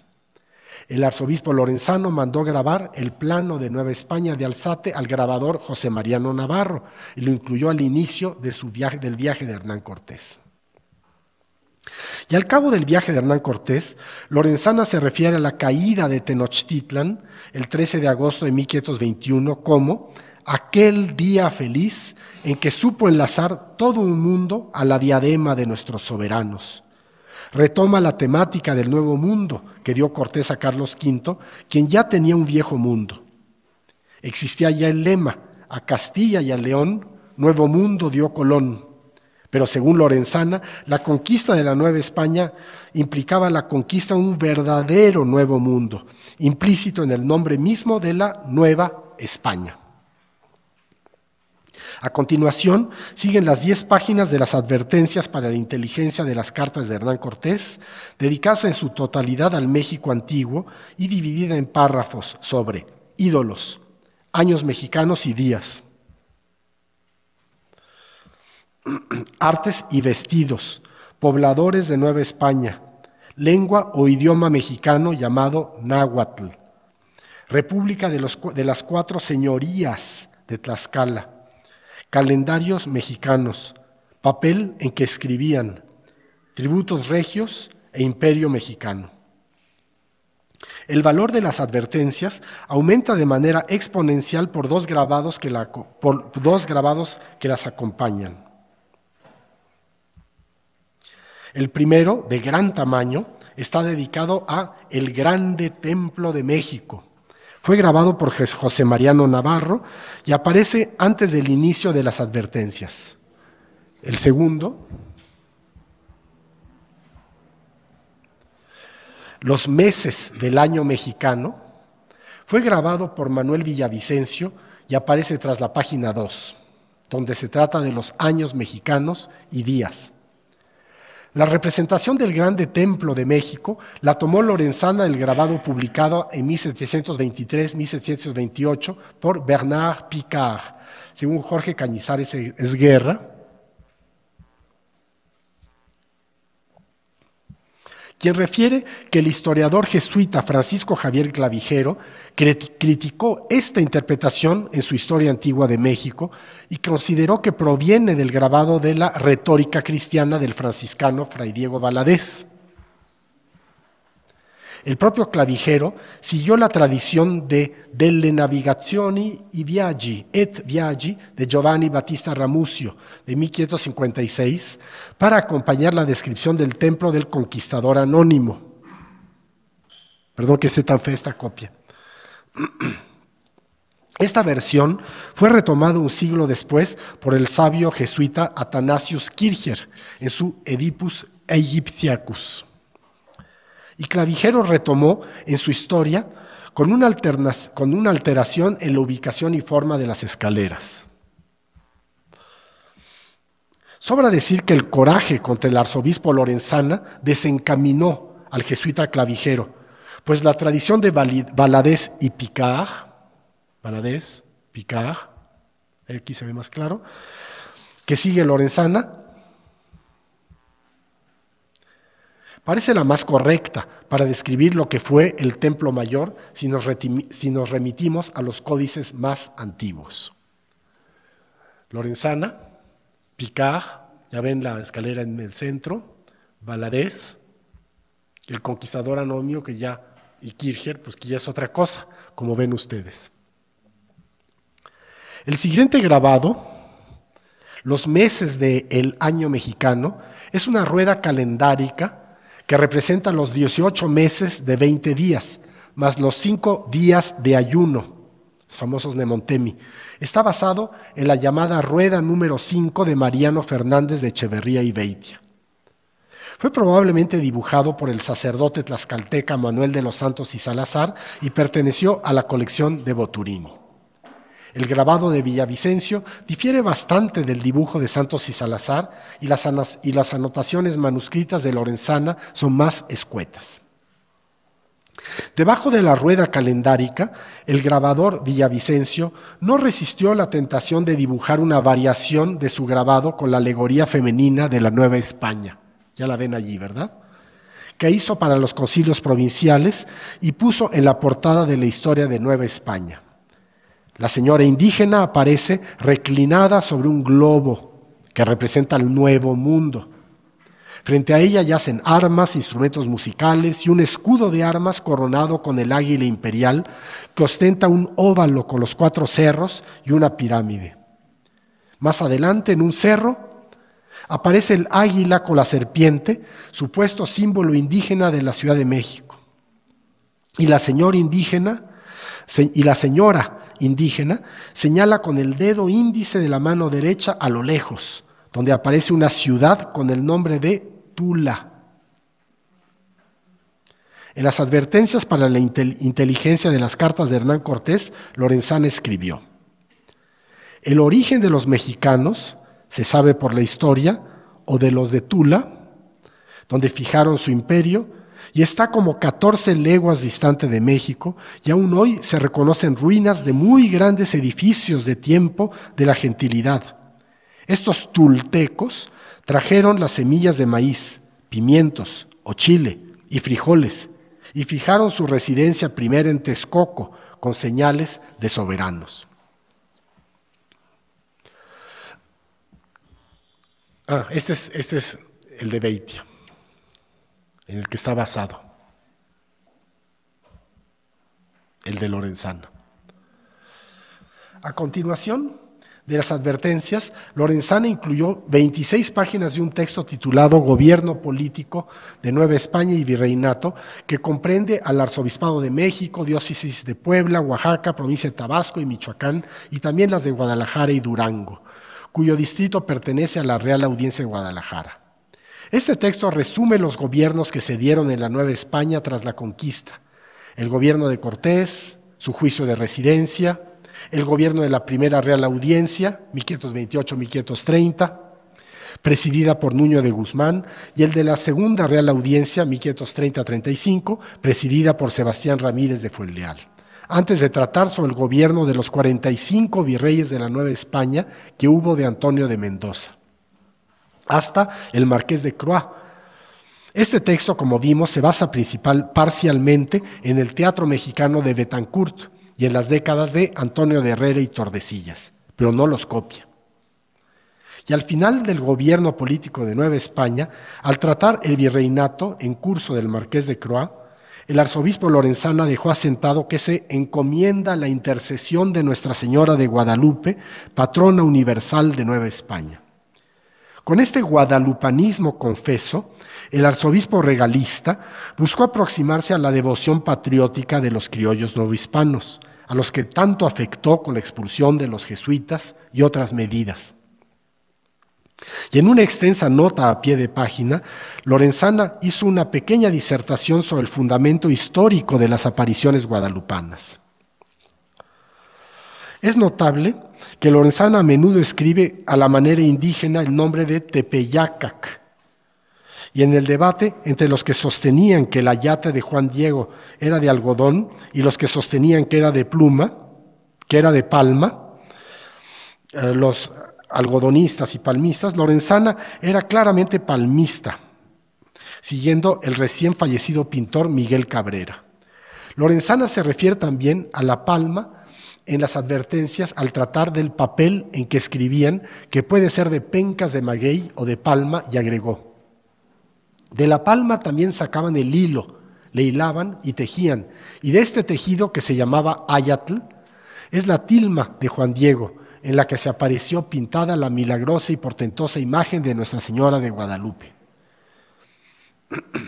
A: El arzobispo Lorenzano mandó grabar el plano de Nueva España de Alzate al grabador José Mariano Navarro y lo incluyó al inicio de su viaje, del viaje de Hernán Cortés. Y al cabo del viaje de Hernán Cortés, Lorenzana se refiere a la caída de Tenochtitlan el 13 de agosto de 1521 como aquel día feliz en que supo enlazar todo un mundo a la diadema de nuestros soberanos Retoma la temática del nuevo mundo que dio Cortés a Carlos V, quien ya tenía un viejo mundo. Existía ya el lema, a Castilla y a León, nuevo mundo dio Colón. Pero según Lorenzana, la conquista de la Nueva España implicaba la conquista de un verdadero nuevo mundo, implícito en el nombre mismo de la Nueva España. A continuación, siguen las 10 páginas de las advertencias para la inteligencia de las cartas de Hernán Cortés, dedicadas en su totalidad al México antiguo y dividida en párrafos sobre ídolos, años mexicanos y días, <clears throat> artes y vestidos, pobladores de Nueva España, lengua o idioma mexicano llamado náhuatl, República de, de las Cuatro Señorías de Tlaxcala, calendarios mexicanos, papel en que escribían tributos regios e imperio mexicano. El valor de las advertencias aumenta de manera exponencial por dos grabados que, las acompañan. El primero, de gran tamaño, está dedicado a el grande templo de México, fue grabado por José Mariano Navarro y aparece antes del inicio de las advertencias. El segundo, Los meses del año mexicano, fue grabado por Manuel Villavicencio y aparece tras la página 2, donde se trata de los años mexicanos y días. La representación del Grande Templo de México la tomó Lorenzana del grabado publicado en 1723-1728 por Bernard Picard. Según Jorge Cañizares Guerra. quien refiere que el historiador jesuita Francisco Javier Clavijero criticó esta interpretación en su Historia Antigua de México y consideró que proviene del grabado de la retórica cristiana del franciscano Fray Diego Valadez. El propio Clavijero siguió la tradición de Delle navigazioni y viaggi et viaggi de Giovanni Battista Ramusio de 1556 para acompañar la descripción del templo del conquistador anónimo. Perdón que esté tan fea esta copia. <clears throat> Esta versión fue retomada un siglo después por el sabio jesuita Atanasius Kircher en su Edipus Aegyptiacus. Y Clavijero retomó en su historia con una, alteración en la ubicación y forma de las escaleras. Sobra decir que el coraje contra el arzobispo Lorenzana desencaminó al jesuita Clavijero, pues la tradición de Valadés y Picard, Valadés, Picard, aquí se ve más claro, que sigue Lorenzana, parece la más correcta para describir lo que fue el templo mayor si nos, remitimos a los códices más antiguos. Lorenzana, Picard, ya ven la escalera en el centro, Valadez, el conquistador anomio que ya, y Kircher, pues que ya es otra cosa, como ven ustedes. El siguiente grabado, los meses del año mexicano, es una rueda calendárica que representa los 18 meses de 20 días, más los 5 días de ayuno, los famosos Nemontemi. Está basado en la llamada rueda número 5 de Mariano Fernández de Echeverría y Beitia. Fue probablemente dibujado por el sacerdote tlaxcalteca Manuel de los Santos y Salazar y perteneció a la colección de Boturini. El grabado de Villavicencio difiere bastante del dibujo de Santos y Salazar y las, anotaciones manuscritas de Lorenzana son más escuetas. Debajo de la rueda calendárica, el grabador Villavicencio no resistió la tentación de dibujar una variación de su grabado con la alegoría femenina de la Nueva España. Ya la ven allí, ¿verdad? Que hizo para los concilios provinciales y puso en la portada de la historia de Nueva España. La señora indígena aparece reclinada sobre un globo que representa el nuevo mundo. Frente a ella yacen armas, instrumentos musicales y un escudo de armas coronado con el águila imperial que ostenta un óvalo con los cuatro cerros y una pirámide. Más adelante, en un cerro, aparece el águila con la serpiente, supuesto símbolo indígena de la Ciudad de México. Y la señora indígena y la señora indígena, señala con el dedo índice de la mano derecha a lo lejos, donde aparece una ciudad con el nombre de Tula. En las advertencias para la inteligencia de las cartas de Hernán Cortés, Lorenzana escribió, El origen de los mexicanos, se sabe por la historia, o de los de Tula, donde fijaron su imperio, y está como 14 leguas distante de México, y aún hoy se reconocen ruinas de muy grandes edificios de tiempo de la gentilidad. Estos tultecos trajeron las semillas de maíz, pimientos o chile y frijoles, y fijaron su residencia primera en Texcoco con señales de soberanos. Ah, este es, este es el de Beitia en el que está basado, el de Lorenzano. A continuación de las advertencias, Lorenzana incluyó 26 páginas de un texto titulado Gobierno Político de Nueva España y Virreinato, que comprende al Arzobispado de México, diócesis de Puebla, Oaxaca, provincia de Tabasco y Michoacán, y también las de Guadalajara y Durango, cuyo distrito pertenece a la Real Audiencia de Guadalajara. Este texto resume los gobiernos que se dieron en la Nueva España tras la conquista. El gobierno de Cortés, su juicio de residencia, el gobierno de la Primera Real Audiencia, 1528-1530, presidida por Nuño de Guzmán, y el de la Segunda Real Audiencia, 1530-35, presidida por Sebastián Ramírez de Fuenleal. Antes de tratar sobre el gobierno de los 45 virreyes de la Nueva España que hubo de Antonio de Mendoza hasta el marqués de Croix. Este texto, como vimos, se basa principal, parcialmente en el teatro mexicano de Betancourt y en las décadas de Antonio de Herrera y Tordesillas, pero no los copia. Y al final del gobierno político de Nueva España, al tratar el virreinato en curso del marqués de Croix, el arzobispo Lorenzana dejó asentado que se encomienda la intercesión de Nuestra Señora de Guadalupe, patrona universal de Nueva España. Con este guadalupanismo confeso, el arzobispo regalista buscó aproximarse a la devoción patriótica de los criollos novohispanos, a los que tanto afectó con la expulsión de los jesuitas y otras medidas. Y en una extensa nota a pie de página, Lorenzana hizo una pequeña disertación sobre el fundamento histórico de las apariciones guadalupanas. Es notable que Lorenzana a menudo escribe a la manera indígena el nombre de Tepeyacac. Y en el debate entre los que sostenían que la yata de Juan Diego era de algodón y los que sostenían que era de pluma, que era de palma, eh, los algodonistas y palmistas, Lorenzana era claramente palmista, siguiendo el recién fallecido pintor Miguel Cabrera. Lorenzana se refiere también a la palma en las advertencias al tratar del papel en que escribían, que puede ser de pencas de maguey o de palma, y agregó. De la palma también sacaban el hilo, le hilaban y tejían, y de este tejido que se llamaba ayatl, es la tilma de Juan Diego, en la que se apareció pintada la milagrosa y portentosa imagen de Nuestra Señora de Guadalupe. <clears throat>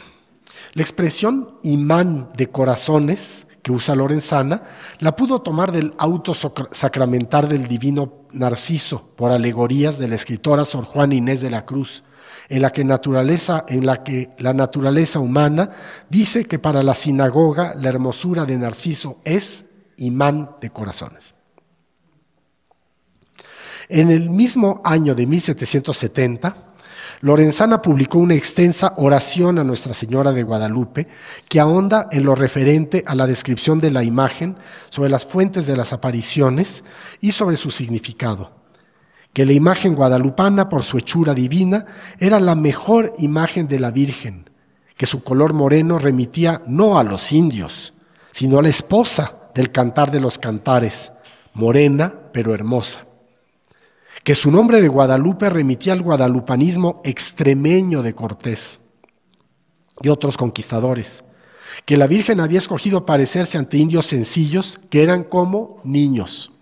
A: La expresión imán de corazones que usa Lorenzana, la pudo tomar del auto sacramental del divino Narciso por alegorías de la escritora Sor Juan Inés de la Cruz, en la que naturaleza, en la que la naturaleza humana dice que para la sinagoga la hermosura de Narciso es imán de corazones. En el mismo año de 1770, Lorenzana publicó una extensa oración a Nuestra Señora de Guadalupe que ahonda en lo referente a la descripción de la imagen, sobre las fuentes de las apariciones y sobre su significado. Que la imagen guadalupana, por su hechura divina, era la mejor imagen de la Virgen, que su color moreno remitía no a los indios, sino a la esposa del cantar de los cantares, morena pero hermosa que su nombre de Guadalupe remitía al guadalupanismo extremeño de Cortés y otros conquistadores, que la Virgen había escogido parecerse ante indios sencillos que eran como niños.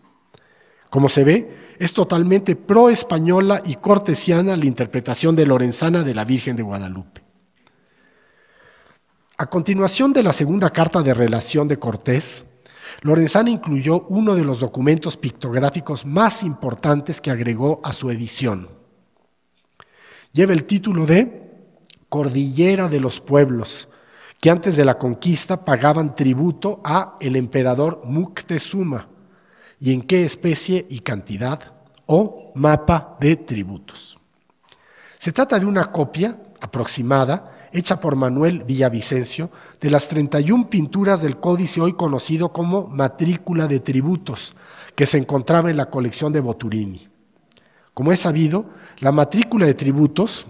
A: Como se ve, es totalmente pro-española y cortesiana la interpretación de Lorenzana de la Virgen de Guadalupe. A continuación de la segunda carta de relación de Cortés, Lorenzana incluyó uno de los documentos pictográficos más importantes que agregó a su edición. Lleva el título de Cordillera de los Pueblos, que antes de la conquista pagaban tributo a el emperador Moctezuma y en qué especie y cantidad o mapa de tributos. Se trata de una copia aproximada hecha por Manuel Villavicencio, de las 31 pinturas del códice hoy conocido como Matrícula de Tributos, que se encontraba en la colección de Boturini. Como es sabido, la matrícula de tributos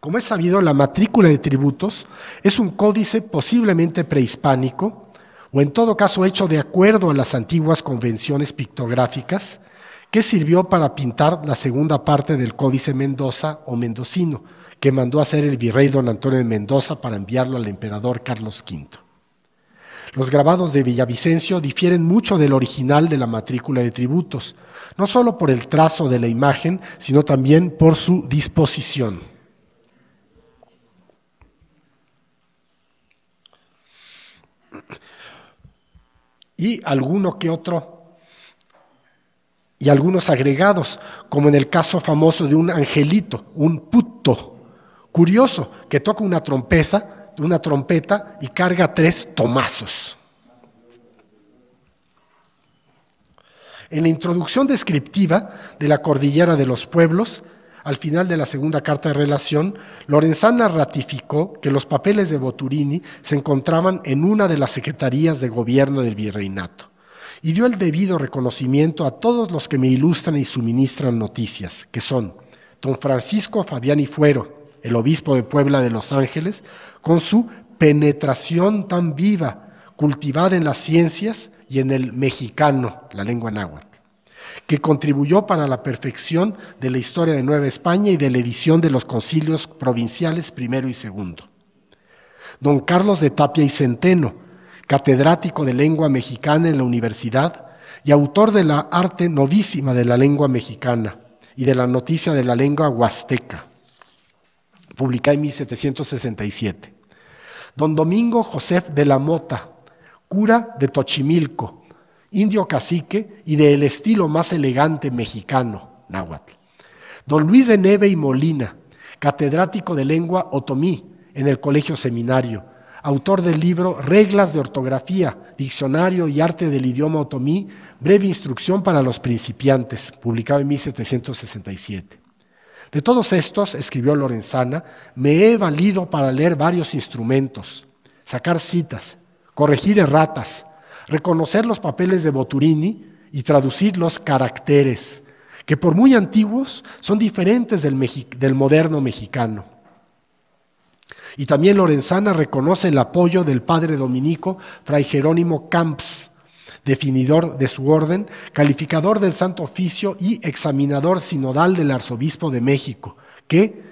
A: Como es sabido, la matrícula de tributos es un códice posiblemente prehispánico o en todo caso hecho de acuerdo a las antiguas convenciones pictográficas, que sirvió para pintar la segunda parte del Códice Mendoza o Mendocino, que mandó hacer el virrey don Antonio de Mendoza para enviarlo al emperador Carlos V. Los grabados de Villavicencio difieren mucho del original de la matrícula de tributos, no solo por el trazo de la imagen, sino también por su disposición. y alguno que otro y algunos agregados, como en el caso famoso de un angelito, un puto, curioso, que toca una trompeza, una trompeta y carga tres tomazos. En la introducción descriptiva de la Cordillera de los Pueblos, al final de la segunda carta de relación, Lorenzana ratificó que los papeles de Boturini se encontraban en una de las secretarías de gobierno del virreinato y dio el debido reconocimiento a todos los que me ilustran y suministran noticias, que son don Francisco Fabián y Fuero, el obispo de Puebla de Los Ángeles, con su penetración tan viva, cultivada en las ciencias y en el mexicano, la lengua náhuatl que contribuyó para la perfección de la historia de Nueva España y de la edición de los concilios provinciales primero y segundo. Don Carlos de Tapia y Centeno, catedrático de lengua mexicana en la universidad y autor de la arte novísima de la lengua mexicana y de la noticia de la lengua huasteca, publicada en 1767. Don Domingo José de la Mota, cura de Tochimilco, indio cacique y del estilo más elegante mexicano, náhuatl. Don Luis de Neve y Molina, catedrático de lengua otomí en el Colegio Seminario, autor del libro Reglas de Ortografía, Diccionario y Arte del Idioma Otomí, Breve Instrucción para los Principiantes, publicado en 1767. De todos estos, escribió Lorenzana, me he valido para leer varios instrumentos, sacar citas, corregir erratas, reconocer los papeles de Boturini y traducir los caracteres, que por muy antiguos son diferentes del, del moderno mexicano. Y también Lorenzana reconoce el apoyo del padre dominico Fray Jerónimo Camps, definidor de su orden, calificador del Santo Oficio y examinador sinodal del Arzobispo de México, que,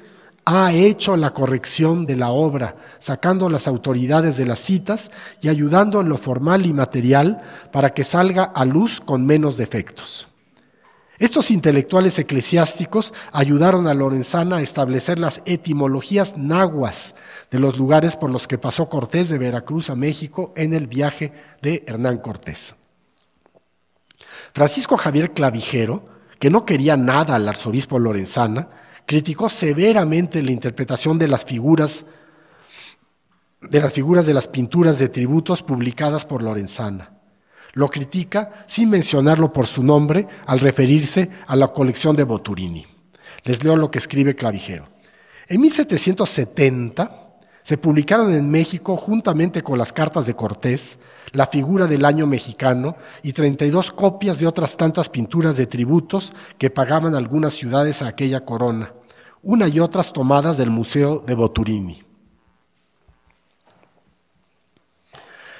A: ha hecho la corrección de la obra, sacando las autoridades de las citas y ayudando en lo formal y material para que salga a luz con menos defectos. Estos intelectuales eclesiásticos ayudaron a Lorenzana a establecer las etimologías nahuas de los lugares por los que pasó Cortés de Veracruz a México en el viaje de Hernán Cortés. Francisco Javier Clavijero, que no quería nada al arzobispo Lorenzana, criticó severamente la interpretación de las figuras de las figuras de las pinturas de tributos publicadas por Lorenzana. Lo critica sin mencionarlo por su nombre al referirse a la colección de Boturini. Les leo lo que escribe Clavijero. En 1770 se publicaron en México, juntamente con las cartas de Cortés, la figura del año mexicano y 32 copias de otras tantas pinturas de tributos que pagaban algunas ciudades a aquella corona, una y otras tomadas del Museo de Boturini.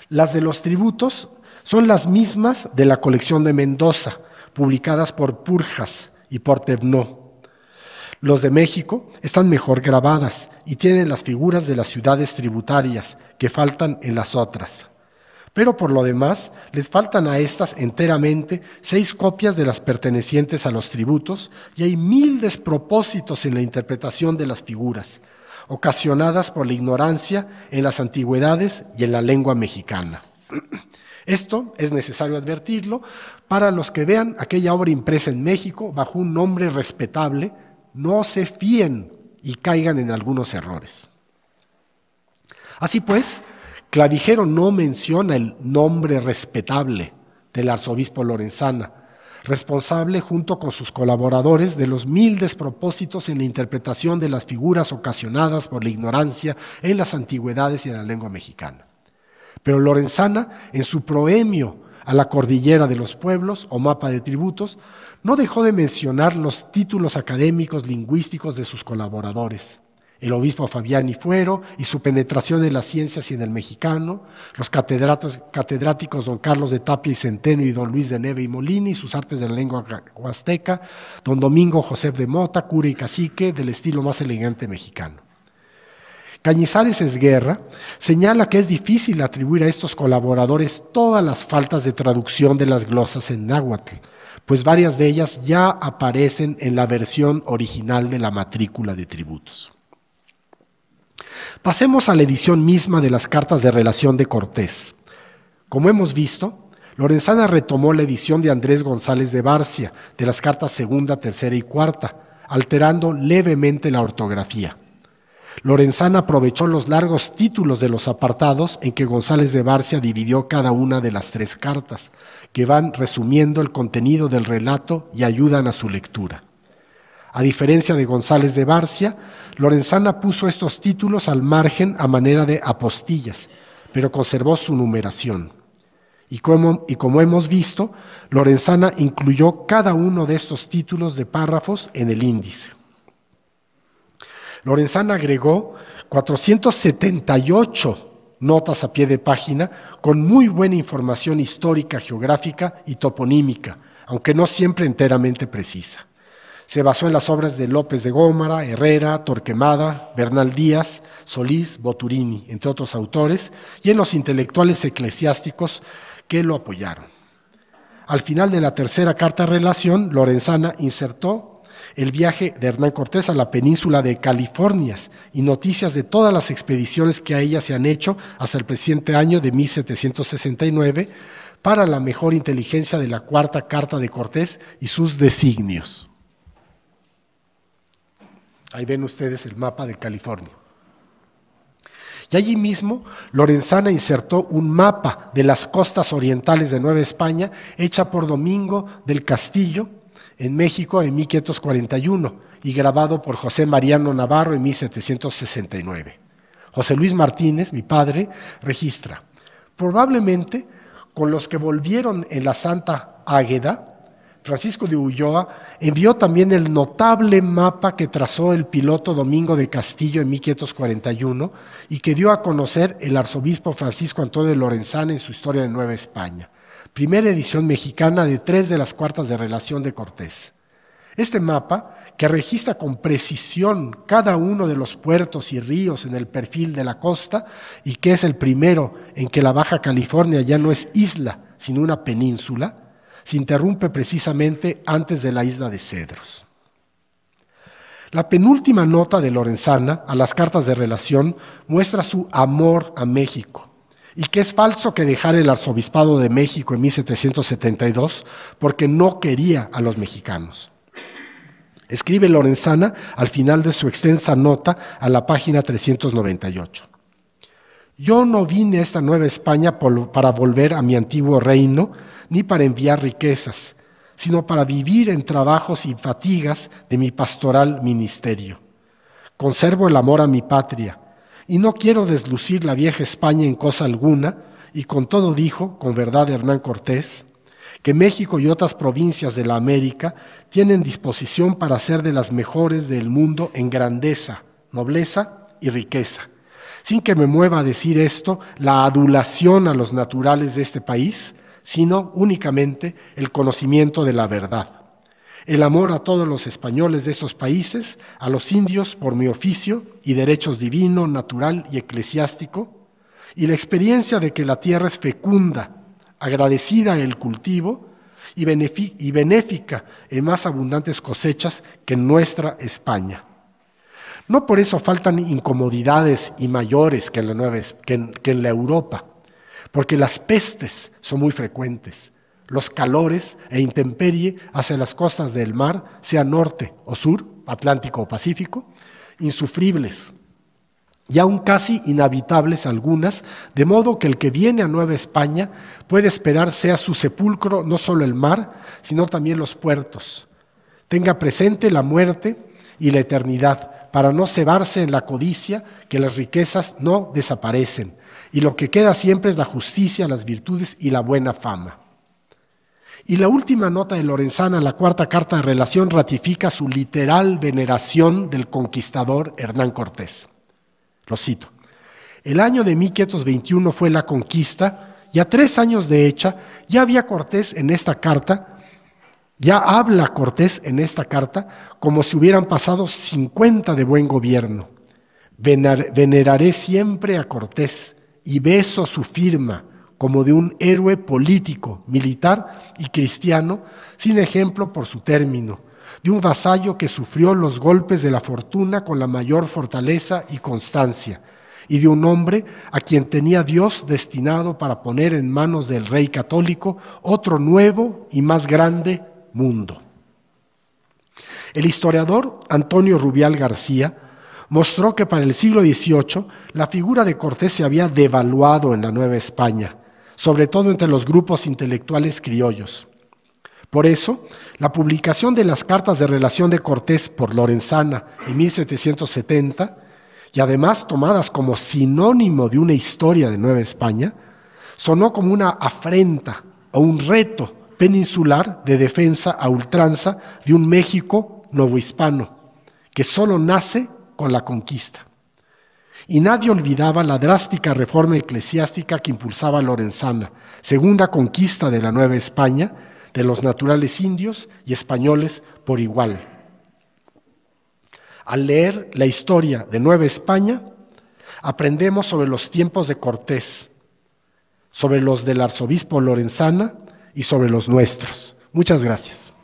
A: Las de los tributos son las mismas de la colección de Mendoza, publicadas por Purjas y por Tebno. Los de México están mejor grabadas y tienen las figuras de las ciudades tributarias que faltan en las otras pero por lo demás les faltan a estas enteramente seis copias de las pertenecientes a los tributos y hay mil despropósitos en la interpretación de las figuras, ocasionadas por la ignorancia en las antigüedades y en la lengua mexicana. <clears throat> Esto es necesario advertirlo para los que vean aquella obra impresa en México bajo un nombre respetable, no se fíen y caigan en algunos errores. Así pues, Clavijero no menciona el nombre respetable del arzobispo Lorenzana, responsable junto con sus colaboradores de los mil despropósitos en la interpretación de las figuras ocasionadas por la ignorancia en las antigüedades y en la lengua mexicana. Pero Lorenzana, en su proemio a la cordillera de los pueblos o mapa de tributos, no dejó de mencionar los títulos académicos lingüísticos de sus colaboradores el obispo Fabián y Fuero y su penetración en las ciencias y en el mexicano, los catedráticos don Carlos de Tapia y Centeno y don Luis de Neve y Molina y sus artes de la lengua huasteca, don Domingo José de Mota, cura y cacique del estilo más elegante mexicano. Cañizares Esguerra señala que es difícil atribuir a estos colaboradores todas las faltas de traducción de las glosas en náhuatl, pues varias de ellas ya aparecen en la versión original de la matrícula de tributos. Pasemos a la edición misma de las cartas de relación de Cortés. Como hemos visto, Lorenzana retomó la edición de Andrés González de Barcia de las cartas segunda, tercera y cuarta, alterando levemente la ortografía. Lorenzana aprovechó los largos títulos de los apartados en que González de Barcia dividió cada una de las tres cartas, que van resumiendo el contenido del relato y ayudan a su lectura. A diferencia de González de Barcia, Lorenzana puso estos títulos al margen a manera de apostillas, pero conservó su numeración. Y como, hemos visto, Lorenzana incluyó cada uno de estos títulos de párrafos en el índice. Lorenzana agregó 478 notas a pie de página con muy buena información histórica, geográfica y toponímica, aunque no siempre enteramente precisa. Se basó en las obras de López de Gómara, Herrera, Torquemada, Bernal Díaz, Solís, Boturini, entre otros autores, y en los intelectuales eclesiásticos que lo apoyaron. Al final de la tercera carta relación, Lorenzana insertó el viaje de Hernán Cortés a la península de Californias y noticias de todas las expediciones que a ella se han hecho hasta el presente año de 1769 para la mejor inteligencia de la cuarta carta de Cortés y sus designios. Ahí ven ustedes el mapa de California. Y allí mismo, Lorenzana insertó un mapa de las costas orientales de Nueva España, hecha por Domingo del Castillo, en México, en 1541, y grabado por José Mariano Navarro en 1769. José Luis Martínez, mi padre, registra, probablemente con los que volvieron en la Santa Águeda, Francisco de Ulloa, envió también el notable mapa que trazó el piloto Domingo de Castillo en 1541 y que dio a conocer el arzobispo Francisco Antonio de Lorenzana en su Historia de Nueva España, primera edición mexicana de tres de las cuartas de relación de Cortés. Este mapa, que registra con precisión cada uno de los puertos y ríos en el perfil de la costa y que es el primero en que la Baja California ya no es isla, sino una península, se interrumpe precisamente antes de la isla de Cedros. La penúltima nota de Lorenzana a las cartas de relación muestra su amor a México y que es falso que dejara el arzobispado de México en 1772 porque no quería a los mexicanos. Escribe Lorenzana al final de su extensa nota a la página 398. Yo no vine a esta Nueva España para volver a mi antiguo reino, ni para enviar riquezas, sino para vivir en trabajos y fatigas de mi pastoral ministerio. Conservo el amor a mi patria, y no quiero deslucir la vieja España en cosa alguna, y con todo dijo, con verdad Hernán Cortés, que México y otras provincias de la América tienen disposición para ser de las mejores del mundo en grandeza, nobleza y riqueza. Sin que me mueva a decir esto, la adulación a los naturales de este país, sino únicamente el conocimiento de la verdad. El amor a todos los españoles de esos países, a los indios por mi oficio y derechos divino, natural y eclesiástico, y la experiencia de que la tierra es fecunda, agradecida el cultivo y, benéfica en más abundantes cosechas que en nuestra España. No por eso faltan incomodidades y mayores que en la Europa porque las pestes son muy frecuentes. Los calores e intemperie hacia las costas del mar, sea norte o sur, Atlántico o Pacífico, insufribles y aún casi inhabitables algunas, de modo que el que viene a Nueva España puede esperar sea su sepulcro no solo el mar, sino también los puertos. Tenga presente la muerte y la eternidad, para no cebarse en la codicia, que las riquezas no desaparecen, y lo que queda siempre es la justicia, las virtudes y la buena fama. Y la última nota de Lorenzana, la cuarta carta de relación, ratifica su literal veneración del conquistador Hernán Cortés. Lo cito. El año de 1521 fue la conquista, y a tres años de hecha, ya había Cortés en esta carta, ya habla Cortés en esta carta como si hubieran pasado 50 de buen gobierno. Veneraré siempre a Cortés, y beso su firma como de un héroe político, militar y cristiano, sin ejemplo por su término, de un vasallo que sufrió los golpes de la fortuna con la mayor fortaleza y constancia, y de un hombre a quien tenía Dios destinado para poner en manos del rey católico otro nuevo y más grande mundo. El historiador Antonio Rubial García mostró que para el siglo XVIII la figura de Cortés se había devaluado en la Nueva España, sobre todo entre los grupos intelectuales criollos. Por eso, la publicación de las cartas de relación de Cortés por Lorenzana en 1770, y además tomadas como sinónimo de una historia de Nueva España, sonó como una afrenta o un reto peninsular de defensa a ultranza de un México novohispano, que solo nace con la conquista. Y nadie olvidaba la drástica reforma eclesiástica que impulsaba Lorenzana, segunda conquista de la Nueva España, de los naturales indios y españoles por igual. Al leer la historia de Nueva España, aprendemos sobre los tiempos de Cortés, sobre los del arzobispo Lorenzana y sobre los nuestros. Muchas gracias.